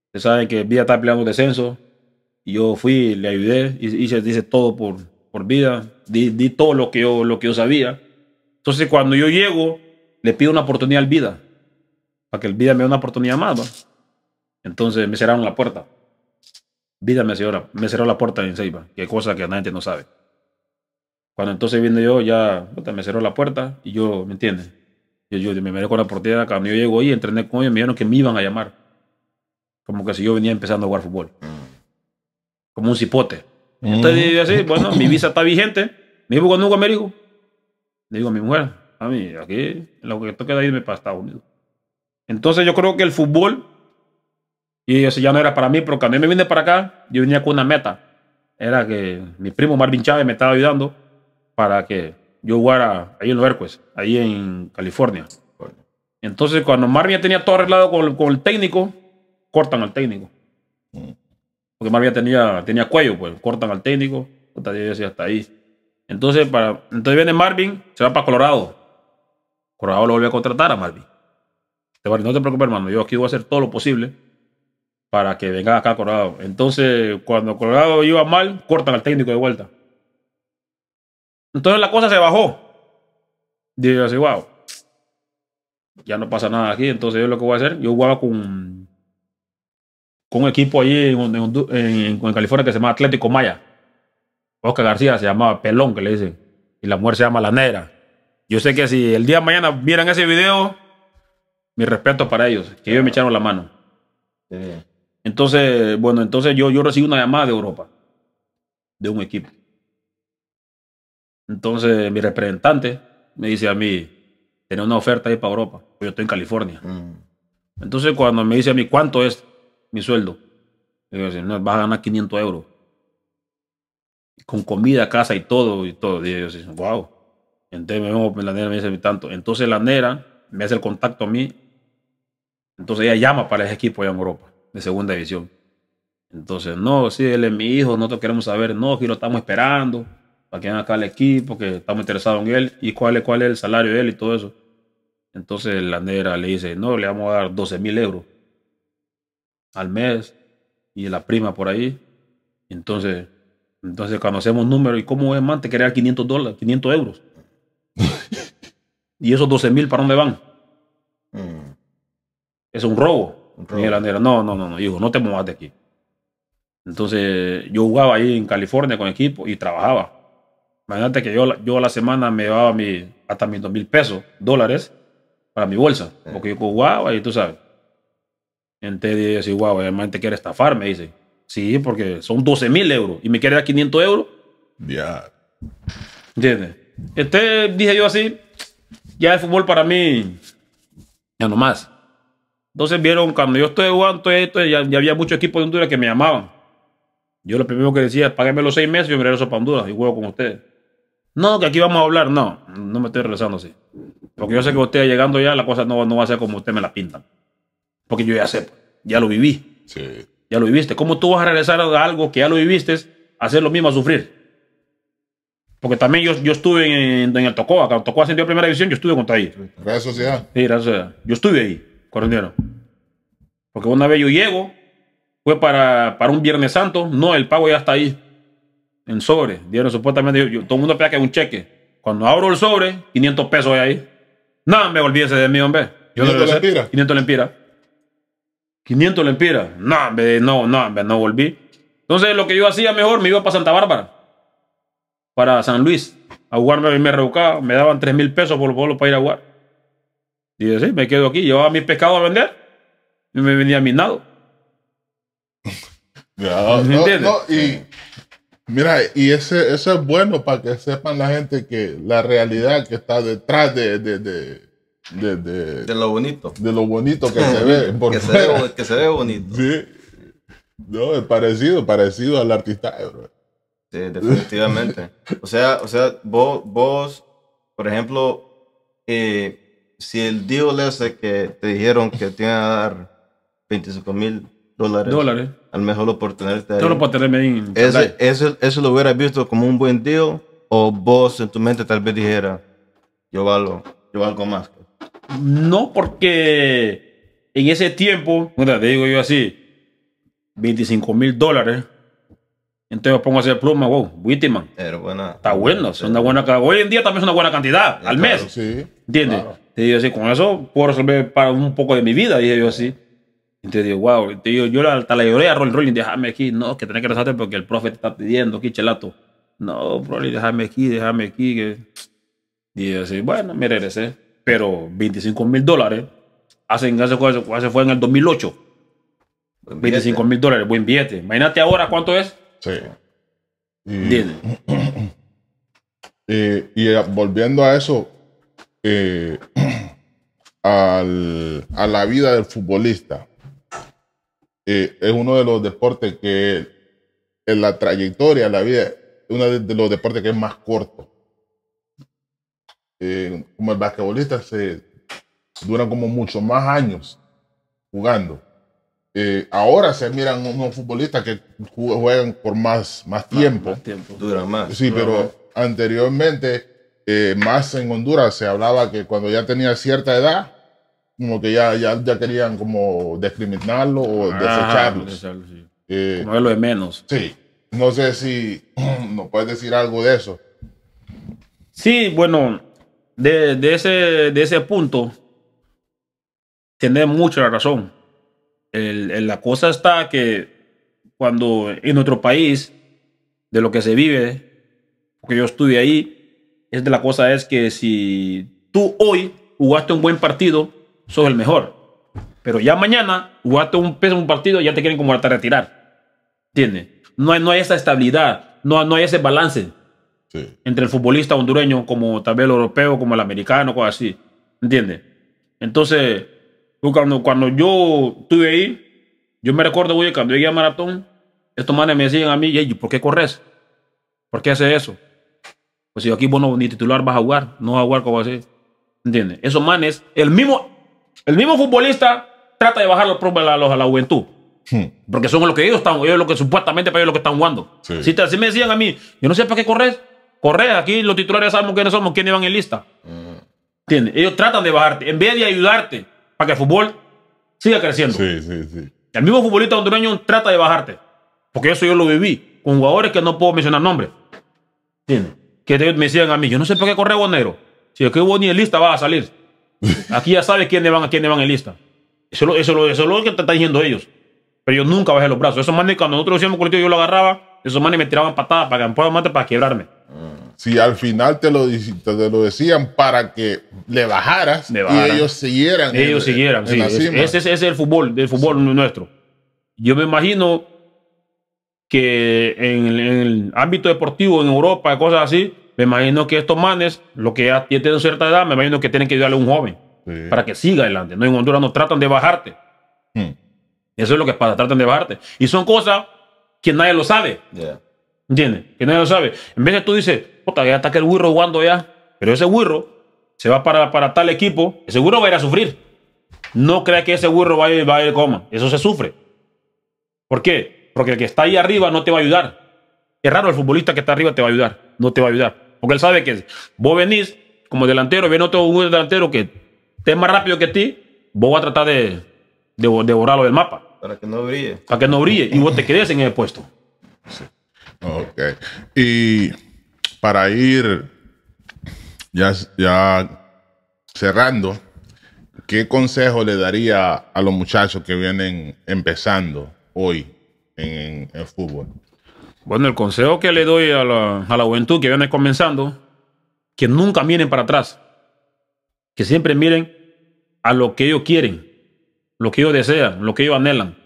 [SPEAKER 3] Ustedes saben que Vida está peleando descenso y yo fui, le ayudé, y se dice todo por, por vida, di, todo lo que, yo, lo que yo sabía. Entonces cuando yo llego, le pido una oportunidad al vida, para que el vida me dé una oportunidad más. Entonces me cerraron la puerta. Vida me cerró me cerró la puerta en Seiba, que cosa que nadie no sabe. Cuando entonces vine yo, ya me cerró la puerta y yo, ¿me entiendes? Yo, yo me merezco la oportunidad. Cuando yo llego ahí, entrené con ellos, me dijeron que me iban a llamar. Como que si yo venía empezando a jugar fútbol como un cipote. Entonces yo así, bueno, mi visa está vigente. Me iba cuando Hugo dijo, le digo a mi mujer, a mí, aquí lo que toca es irme para Estados Unidos. Entonces yo creo que el fútbol, y eso ya no era para mí, pero cuando me vine para acá, yo venía con una meta. Era que mi primo Marvin Chávez me estaba ayudando para que yo jugara ahí en los Hercules, ahí en California. Entonces cuando Marvin ya tenía todo arreglado con, el técnico, cortan al técnico. Mm. Porque Marvin tenía, tenía cuello, pues cortan al técnico, hasta ahí. Entonces, para, entonces viene Marvin, se va para Colorado. Colorado lo vuelve a contratar a este Marvin. No te preocupes, hermano, yo aquí voy a hacer todo lo posible para que venga acá Colorado. Entonces, cuando Colorado iba mal, cortan al técnico de vuelta. Entonces la cosa se bajó. Digo así, wow, ya no pasa nada aquí, entonces yo lo que voy a hacer, yo a con con un equipo ahí en, California que se llama Atlético Maya. Oscar García se llamaba Pelón, que le dicen. Y la mujer se llama La Negra. Yo sé que si el día de mañana vieran ese video, mi respeto para ellos, que ellos me echaron la mano. Entonces, bueno, entonces yo, yo recibí una llamada de Europa, de un equipo. Entonces mi representante me dice a mí, tiene una oferta ahí para Europa, yo estoy en California. Mm. Entonces cuando me dice a mí, ¿cuánto es? mi sueldo. no, vas a ganar 500 euros. Con comida, casa y todo, y todo. Y yo, wow. Entonces me la nera me dice tanto. Entonces la nera me hace el contacto a mí. Entonces ella llama para ese equipo allá en Europa, de segunda división. Entonces, no, sí, él es mi hijo, nosotros queremos saber, no, que lo estamos esperando, para que venga acá el equipo, que estamos interesados en él, y cuál es, cuál es el salario de él y todo eso. Entonces la nera le dice, no, le vamos a dar 12 mil euros al mes y la prima por ahí. Entonces, entonces conocemos números. ¿Y cómo es, mante. Te crear 500 dólares, 500 euros. [laughs] ¿Y esos 12 mil para dónde van? Mm. Es un robo. no, no, no, no, hijo, no te muevas de aquí. Entonces, yo jugaba ahí en California con equipo y trabajaba. Imagínate que yo, yo a la semana me llevaba mi, hasta mis 2 mil pesos, dólares, para mi bolsa, porque yo jugaba y tú sabes. En y guau, wow, además te quiere estafar, me dice. Sí, porque son 12 mil euros y me quiere dar 500 euros. Ya. ¿Entiendes? Este, dije yo así, ya el fútbol para mí, ya nomás. Entonces vieron, cuando yo estoy jugando esto, ya, había muchos equipos de Honduras que me llamaban. Yo lo primero que decía, páguenme los seis meses, yo me regreso para Honduras y juego con ustedes. No, que aquí vamos a hablar. No, no me estoy regresando así. Porque yo sé que usted llegando ya, la cosa no, no va a ser como usted me la pintan. Porque yo ya sé, ya lo viví. Sí. Ya lo viviste. ¿Cómo tú vas a regresar a algo que ya lo viviste, hacer lo mismo, a sufrir? Porque también yo, yo estuve en, el Tocoa, cuando Tocoa ascendió a primera división, yo estuve contra ahí. Gracias, sociedad. Sí, gracias, Yo estuve ahí, corriendo. Porque una vez yo llego, fue para, para un Viernes Santo, no, el pago ya está ahí, en sobre. Dieron supuestamente, todo el mundo pega que es un cheque. Cuando abro el sobre, 500 pesos hay ahí. Nada, me ese de mí, hombre. Yo 500 500 lempiras. 500 lempiras. No, no, no, no volví. Entonces lo que yo hacía mejor, me iba para Santa Bárbara, para San Luis, a jugarme me rebuscaba. Me daban 3 mil pesos por pueblo para ir a jugar. Y decía, me quedo aquí, llevaba mi pescado a vender y me venía [laughs] a mi no, entiendes?
[SPEAKER 1] y mira, y ese, eso es bueno para que sepan la gente que la realidad que está detrás de de, lo bonito. De lo bonito que se ve. [laughs] que, se ve bonito. No, es parecido, parecido al artista. Eh,
[SPEAKER 2] sí, definitivamente. [laughs] o sea, o sea vos, vos por ejemplo, eh, si el deal ese que te dijeron que te iba a dar 25 mil dólares, al mejor por eso, lo hubiera visto como un buen deal o vos en tu mente tal vez dijera,
[SPEAKER 3] yo valgo, yo valgo más. No, porque en ese tiempo, te digo yo así, 25 mil dólares. Entonces pongo a hacer pluma, wow, Wittiman. Pero bueno. Está bueno, es una buena Hoy en día también es una buena cantidad al mes. Sí. ¿Entiendes? Te digo así, con eso puedo resolver para un poco de mi vida, dije yo así. Entonces digo, wow, te digo, yo hasta la lloré a Rolling Rolling, déjame aquí, no, que tenés que rezarte porque el profe te está pidiendo aquí, chelato. No, Rolling, déjame aquí, déjame aquí. Que... Y yo así, bueno, me regresé pero 25 mil dólares, hace, fue en el 2008. 25 mil dólares, buen billete. Imagínate ahora cuánto es. Sí. Y, [clears throat]
[SPEAKER 1] y, eh, volviendo a eso, eh, [clears throat] a la vida del futbolista, eh, es uno de los deportes que en la trayectoria, la vida, es uno de los deportes que es más corto. Eh, como el basquetbolista, se duran como muchos más años jugando. Eh, ahora se miran unos futbolistas que juegan por más, más tiempo. Duran más. Sí, pero anteriormente, eh, más en Honduras, se hablaba que cuando ya tenía cierta edad, como que ya, ya, querían como discriminarlo o desecharlo
[SPEAKER 3] desecharlos. lo de menos. Sí. No sé si [clears throat] nos puedes decir algo de eso. Sí, bueno, de, ese, de ese punto, tiene mucha la razón. la cosa está que cuando en nuestro país, de lo que se vive, porque yo estuve ahí, es de la cosa es que si tú hoy jugaste un buen partido, sos el mejor. Pero ya mañana jugaste un, un partido ya te quieren como a retirar. ¿Entiendes? No hay, no esa estabilidad, no, no hay ese balance. Entre el futbolista hondureño, como también el europeo, como el americano, cosas así. ¿Entiendes? Entonces, cuando, cuando yo estuve ahí, yo me recuerdo, güey, cuando llegué a maratón, estos manes me decían a mí, ¿y ¿por qué corres? ¿Por qué haces eso? Pues si aquí vos no, ni titular vas a jugar, no vas a jugar como así. ¿Entiendes? Esos manes, el mismo, el mismo futbolista trata de bajar los a a la juventud. Hmm. Porque son los que ellos están, ellos lo que supuestamente para ellos lo que están jugando. Sí. Si, te, me decían a mí, yo no sé para qué corres, Correa, aquí los titulares sabemos quiénes somos, quiénes van lista, lista Ellos tratan de bajarte, en vez de ayudarte para que el fútbol siga creciendo. Sí, sí, sí. El mismo futbolista hondureño trata de bajarte, porque eso yo lo viví, con jugadores que no puedo mencionar nombres. Que me decían a mí, yo no sé por qué Correa Bonero. Si es que lista va a salir. Aquí ya sabes quiénes van, quién van Eso, eso, eso, eso es lo que te están diciendo ellos. Pero yo nunca bajé los brazos. Esos manes, cuando nosotros hacíamos colectivo, yo lo agarraba. Esos manes me tiraban patadas para que me puedan matar, para quebrarme.
[SPEAKER 1] Si al final te lo, te lo decían para que
[SPEAKER 3] le bajaras
[SPEAKER 1] y ellos siguieran. Ellos siguieran, ese,
[SPEAKER 3] es el fútbol, el fútbol nuestro. Yo me imagino que en, el ámbito deportivo en Europa, cosas así, me imagino que estos manes, lo que ya tienen cierta edad, me imagino que tienen que ayudarle a un joven para que siga adelante. No en Honduras no tratan de bajarte. Hmm. Eso es lo que pasa, tratan de bajarte. Y son cosas que nadie lo sabe. ¿Entiendes? Que nadie lo sabe. En vez de tú dices, puta, ya está que el burro jugando ya, pero ese burro se va para, para tal equipo, ese burro va a ir a sufrir. No creas que ese burro va a ir, va a ir coma. Eso se sufre. ¿Por qué? Porque el que está ahí arriba no te va a ayudar. Es raro el futbolista que está arriba te va a ayudar. No te va a ayudar. Porque él sabe que vos venís como delantero, viene otro delantero que esté más rápido que ti, vos vas a tratar de, de, borrarlo del mapa.
[SPEAKER 2] Para que no brille.
[SPEAKER 3] Para que no brille. Y vos te quedes en el puesto. Ok. Y para ir
[SPEAKER 1] ya, ya cerrando, ¿qué consejo le daría a los muchachos que vienen empezando hoy en, el fútbol?
[SPEAKER 3] Bueno, el consejo que le doy a la, a la juventud que viene comenzando, que nunca miren para atrás, que siempre miren a lo que ellos quieren, lo que ellos desean, lo que ellos anhelan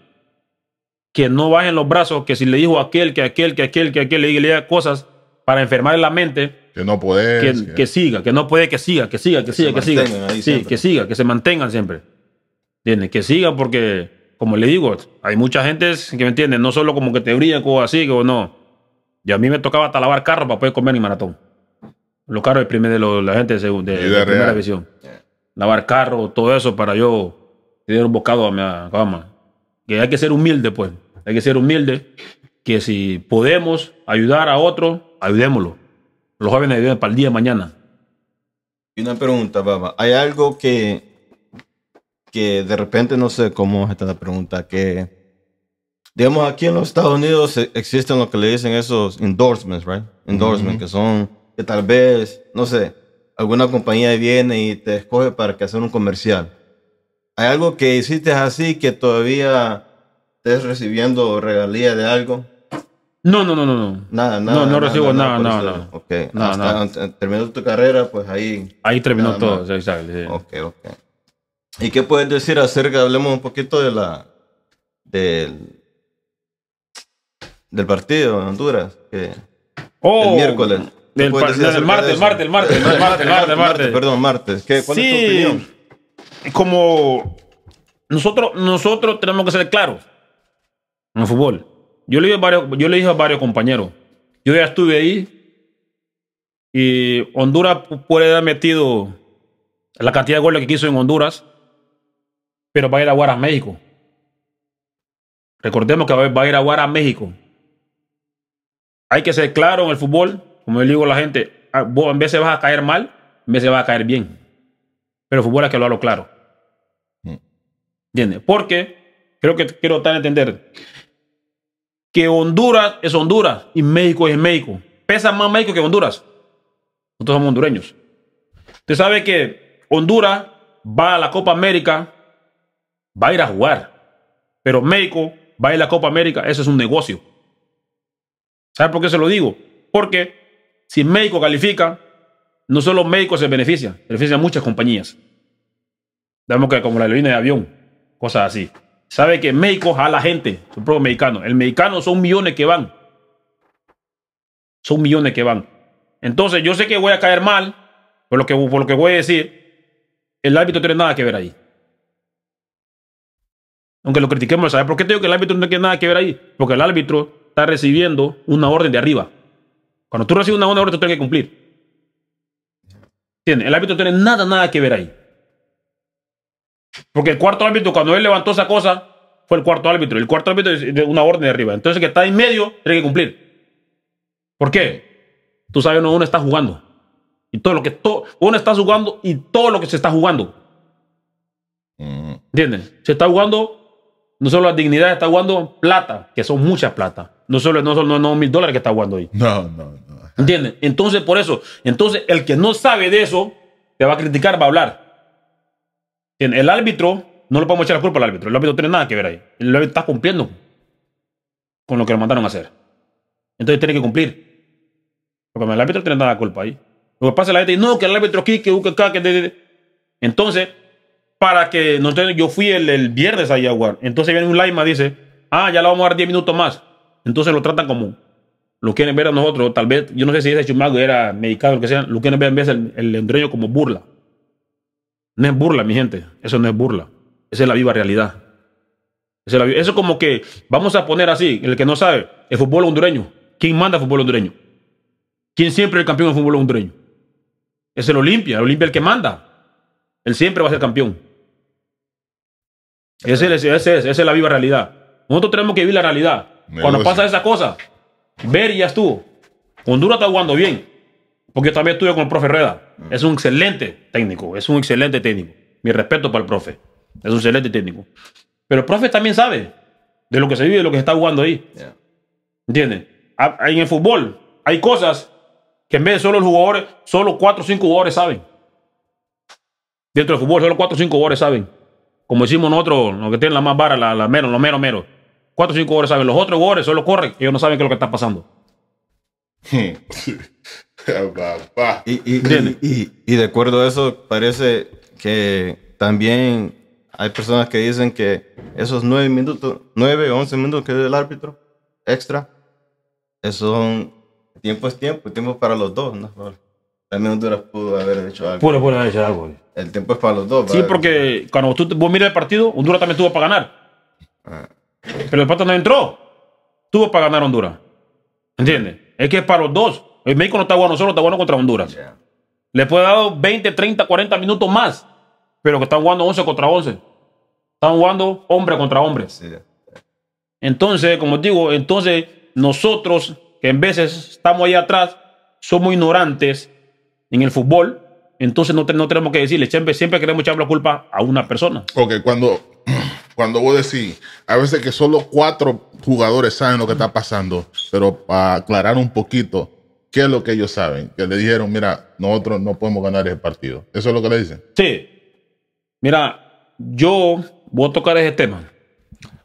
[SPEAKER 3] que no bajen los brazos, que si le dijo aquel, que aquel, que aquel, que aquel, le diga cosas para enfermar la mente. Que no puede. Que, siga, que no puede, que siga, que siga, que, siga, que siga. que siga, que se mantengan siempre. Que siga porque, como le digo, hay mucha gente que me entiende, no solo como que te brilla o así, o no. Y a mí me tocaba hasta lavar carro para poder comer mi maratón. Los carros de, la gente de, primera visión Lavar carro, todo eso para yo tener un bocado a mi cama que hay que ser humilde, pues. Hay que ser humilde, que si podemos ayudar a otro, ayudémoslo. Los jóvenes ayudan para el día de mañana. Y una pregunta, Baba. ¿Hay algo que, que de repente, no
[SPEAKER 2] sé cómo es esta pregunta, que digamos aquí en los Estados Unidos e, existen lo que le dicen esos endorsements, right? Endorsements, que son que tal vez, no sé, alguna compañía viene y te escoge para que hacer un comercial. ¿Hay algo que hiciste así que todavía estés recibiendo regalía de algo? No, no, no, no, no. Nada, nada. No, no recibo nada, nada, nada. Ok. Terminó tu carrera, pues ahí.
[SPEAKER 3] Ahí terminó todo,
[SPEAKER 2] ¿Y qué puedes decir acerca, hablemos un poquito de la. del. del partido en Honduras? Que, el oh, miércoles. El martes, el martes, El martes, el [laughs] martes, martes, martes, el martes,
[SPEAKER 3] como nosotros, nosotros tenemos que ser claros en el fútbol. Yo le, dije a varios, yo le a varios compañeros, yo ya estuve ahí y Honduras puede haber metido la cantidad de goles que quiso en Honduras, pero va a ir a a México. Recordemos que va a ir a a México. Hay que ser claro en el fútbol, como le digo a la gente, vos en se vas a caer mal, en se va a caer bien pero fútbol es que lo hablo claro. Mm. ¿Entiendes? Porque creo que quiero estar entender que Honduras es Honduras y México es México. Pesa más México que Honduras. Nosotros somos hondureños. Usted sabe que Honduras va a la Copa América, va a ir a jugar. Pero México va a ir a la Copa América, eso es un negocio. ¿Sabe por qué se lo digo? Porque si México califica, no solo médicos se benefician, benefician muchas compañías. Damos que como la aerolínea de avión, cosas así. Sabe que médicos a la gente, son propios mexicanos. El mexicano son millones que van. Son millones que van. Entonces, yo sé que voy a caer mal por lo que, por lo que voy a decir. El árbitro no tiene nada que ver ahí. Aunque lo critiquemos, ¿sabes por qué te digo que el árbitro no tiene nada que ver ahí? Porque el árbitro está recibiendo una orden de arriba. Cuando tú recibes una orden, tú tienes que cumplir. El árbitro tiene nada, nada que ver ahí. Porque el cuarto árbitro, cuando él levantó esa cosa, fue el cuarto árbitro. El cuarto árbitro es una orden de arriba. Entonces, que está en medio, tiene que cumplir. ¿Por qué? Tú sabes, uno, uno está jugando. Y todo lo que todo uno está jugando y todo lo que se está jugando. Mm. ¿Entiendes? Se está jugando no solo la dignidad, está jugando plata, que son muchas plata. No solo, no no, no mil dólares que está jugando ahí. No, no, no. ¿Entiendes? Entonces, por eso, entonces el que no sabe de eso, te va a criticar, va a hablar. El árbitro, no le podemos echar la culpa al árbitro. El árbitro no tiene nada que ver ahí. El árbitro está cumpliendo con lo que lo mandaron a hacer. Entonces tiene que cumplir. Porque el árbitro no tiene nada de culpa ahí. Lo que pasa es la gente dice, no, que el árbitro aquí, que acá, que... Entonces, para que... yo fui el, viernes ahí a jugar. Entonces viene un Laima, dice, ah, ya lo vamos a dar 10 minutos más. Entonces lo tratan como lo quieren ver a nosotros, tal vez, yo no sé si ese Chumago era medicado o lo que sea, lo quieren ver a veces el, el hondureño como burla. No es burla, mi gente, eso no es burla, esa es la viva realidad. eso es como que, vamos a poner así, el que no sabe, el fútbol hondureño, ¿quién manda el fútbol hondureño? ¿Quién siempre es el campeón del fútbol hondureño? Es el Olimpia, el Olimpia el que manda. Él siempre va a ser campeón. Esa es, la viva realidad. Nosotros tenemos que vivir la realidad. Cuando pasa esa cosa, Ver ya estuvo. Honduras está jugando bien. Porque yo también estuve con el profe Reda. Mm. Es un excelente técnico. Es un excelente técnico. Mi respeto para el profe. Es un excelente técnico. Pero el profe también sabe de lo que se vive, de lo que se está jugando ahí. ¿Entiendes? En el fútbol hay cosas que en vez de solo los jugadores, solo cuatro o 5 jugadores saben. Dentro del fútbol, solo cuatro o 5 jugadores saben. Como decimos nosotros, los que tienen la más vara, la, la mero, los menos. mero. 4 o 5 goles saben. Los otros goles solo corren. Ellos no saben qué es lo que está pasando.
[SPEAKER 2] [laughs] y, de acuerdo a eso, parece que también hay personas que dicen que esos 9 minutos, 9 o 11 minutos que es el árbitro extra, son tiempo es tiempo, tiempo para los dos, ¿no? También Honduras pudo haber hecho algo. Pudo, haber hecho algo. El tiempo es para los dos. Sí,
[SPEAKER 3] porque cuando tú, vos miras el partido, Honduras también tuvo para ganar. Ah. Pero el pato no entró. Tuvo para ganar Honduras. ¿Entiendes? Es que es para los dos. El México no está jugando solo, está jugando contra Honduras. Le puede dar 20, 30, 40 minutos más. Pero que están jugando 11 contra 11. Están jugando hombre contra hombre. Entonces, como digo, entonces nosotros que en veces estamos ahí atrás, somos ignorantes en el fútbol, entonces no, tenemos que decirle, siempre, siempre queremos echar la culpa a una persona. Porque cuando
[SPEAKER 1] cuando vos decís, a veces que solo cuatro jugadores saben lo que está pasando, pero para aclarar un poquito, ¿qué es lo que ellos saben? Que le dijeron, mira, nosotros no podemos ganar ese partido. ¿Eso es lo que le dicen?
[SPEAKER 3] Sí. Mira, yo voy a tocar ese tema.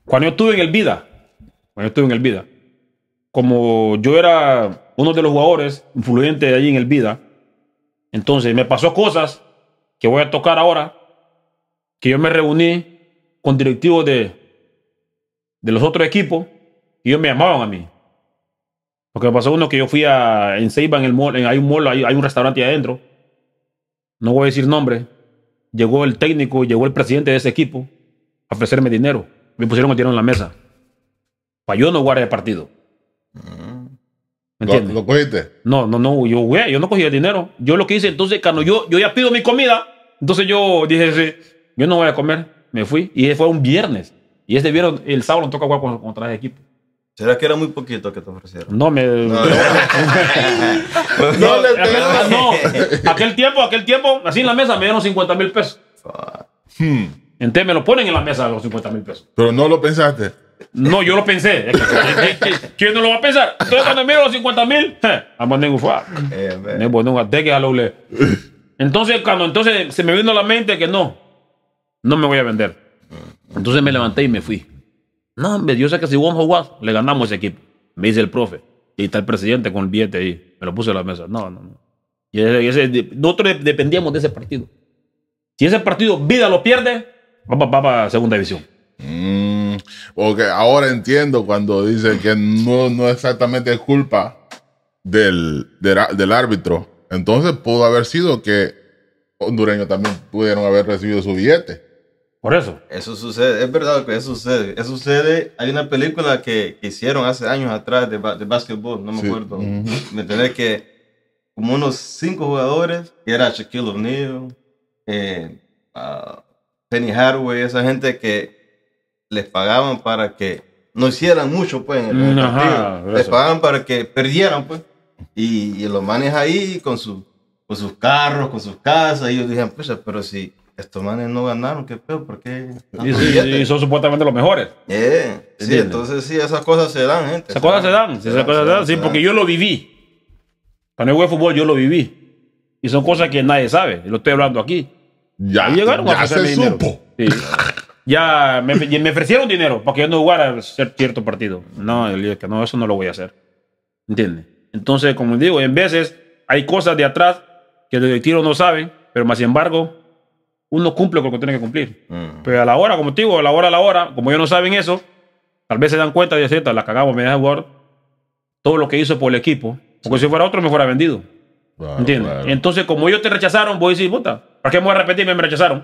[SPEAKER 3] Cuando yo estuve en el Vida, cuando yo estuve en el Vida, como yo era uno de los jugadores influyentes de allí en el Vida, entonces me pasó cosas que voy a tocar ahora, que yo me reuní con directivos de, de los otros equipos y ellos me llamaban a mí. porque me pasó uno que yo fui a, en Seiba, en el mall, en, hay un mall, hay, un restaurante adentro. No voy a decir nombre. Llegó el técnico, llegó el presidente de ese equipo a ofrecerme dinero. Me pusieron el dinero en la mesa. Para yo no guardar el partido. ¿Lo, cogiste? No, no, no, yo, güey, yo no cogí el dinero. Yo lo que hice, entonces, cuando yo, yo ya pido mi comida, entonces yo dije, yo no voy a comer me fui. Y fue un viernes. Y ese viernes, el sábado, no toca jugar contra, el equipo. ¿Será que era muy poquito que te ofrecieron? No, me... No, [laughs] no, pues no, aquel, tiempo, aquel tiempo, así en la mesa me dieron 50 mil pesos. Hmm. Entonces me lo ponen en la mesa los 50 mil pesos. Pero no lo pensaste. No, yo lo pensé. ¿Quién no lo va a pensar? Entonces cuando miro los 50 mil, a ningún eh, a e. Entonces cuando entonces se me vino a la mente que no, no me voy a vender. Entonces me levanté y me fui. No, hombre, yo sé que si vamos a le ganamos ese equipo. Me dice el profe. Y está el presidente con el billete ahí. Me lo puse en la mesa. No, no, no. Y ese, nosotros dependíamos de ese partido. Si ese partido vida lo pierde, va, para segunda división.
[SPEAKER 1] Mm, porque ahora entiendo cuando dice que no, no exactamente es culpa del, del, árbitro. Entonces pudo haber sido que hondureños también pudieron haber recibido su billete.
[SPEAKER 2] Por eso. Eso sucede, es verdad que eso sucede. Eso sucede, hay una película que, hicieron hace años atrás de, de básquetbol, no me acuerdo. Me tenés que como unos cinco jugadores, que era Shaquille O'Neal, eh, ah, Penny Hardaway, esa gente que les pagaban para que no hicieran mucho, pues, Les pagaban para que perdieran, pues. Y, los manes ahí con, sus con sus carros, con sus casas, y ellos dijeron, pues, pero si estos manes no ganaron, qué pedo, porque... Y, sí,
[SPEAKER 3] son supuestamente los mejores. Eh, sí, entonces
[SPEAKER 2] sí, esas cosas se dan, gente. Esas
[SPEAKER 3] cosas se dan, sí, porque yo lo viví. Cuando yo jugué fútbol, yo lo viví. Y son cosas que nadie sabe, lo estoy hablando aquí. Ya, ya se supo. ya me, ofrecieron dinero para que yo no jugara cierto partido. No, que no, eso no lo voy a hacer. ¿Entiendes? Entonces, como digo, en veces hay cosas de atrás que los directivos no saben, pero más sin embargo, uno cumple con lo que tiene que cumplir. Mm. Pero a la hora, como te digo, a la hora, a la hora, como ellos no saben eso, tal vez se dan cuenta de cierta, la cagamos, me deja jugar todo lo que hizo por el equipo. Porque si fuera otro, me fuera vendido. entiende. Entonces, como ellos te rechazaron, voy a decir, puta, ¿para qué me voy a repetir? Me rechazaron.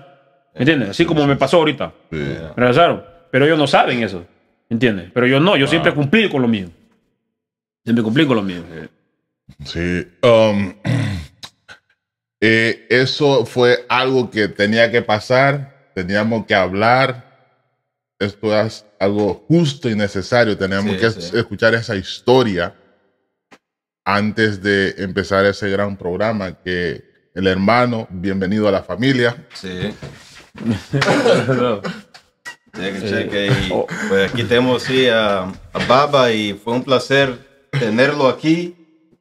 [SPEAKER 3] Eh, ¿Entiendes? Así como me pasó ahorita. Me rechazaron. Pero ellos no saben eso. ¿Entiendes? Pero yo no, yo siempre cumplí con lo mío. Siempre cumplí con lo mío. Sí. Um, [clears throat] Eh,
[SPEAKER 1] eso fue algo que tenía que pasar, teníamos que hablar. Esto es algo justo y necesario. Teníamos que escuchar esa historia antes de empezar ese gran programa que el hermano, bienvenido a la familia.
[SPEAKER 2] Sí. [laughs] pues aquí tenemos a, a Baba y fue un placer tenerlo aquí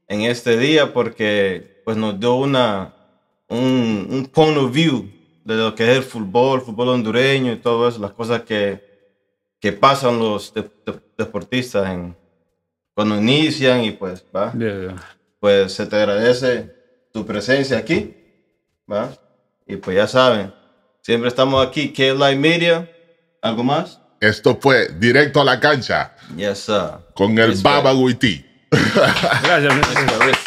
[SPEAKER 2] en este día porque pues nos dio una un, un point of view de lo que es el fútbol, fútbol hondureño y todo eso, las cosas que, que pasan los deportistas en, cuando inician y pues, ¿va? Pues se te agradece tu presencia aquí, ¿va? Y pues ya saben, siempre estamos aquí, que Live Media, ¿algo más? Esto fue directo a la cancha. Yes, sir. Con el Baba Guití. [laughs] Gracias,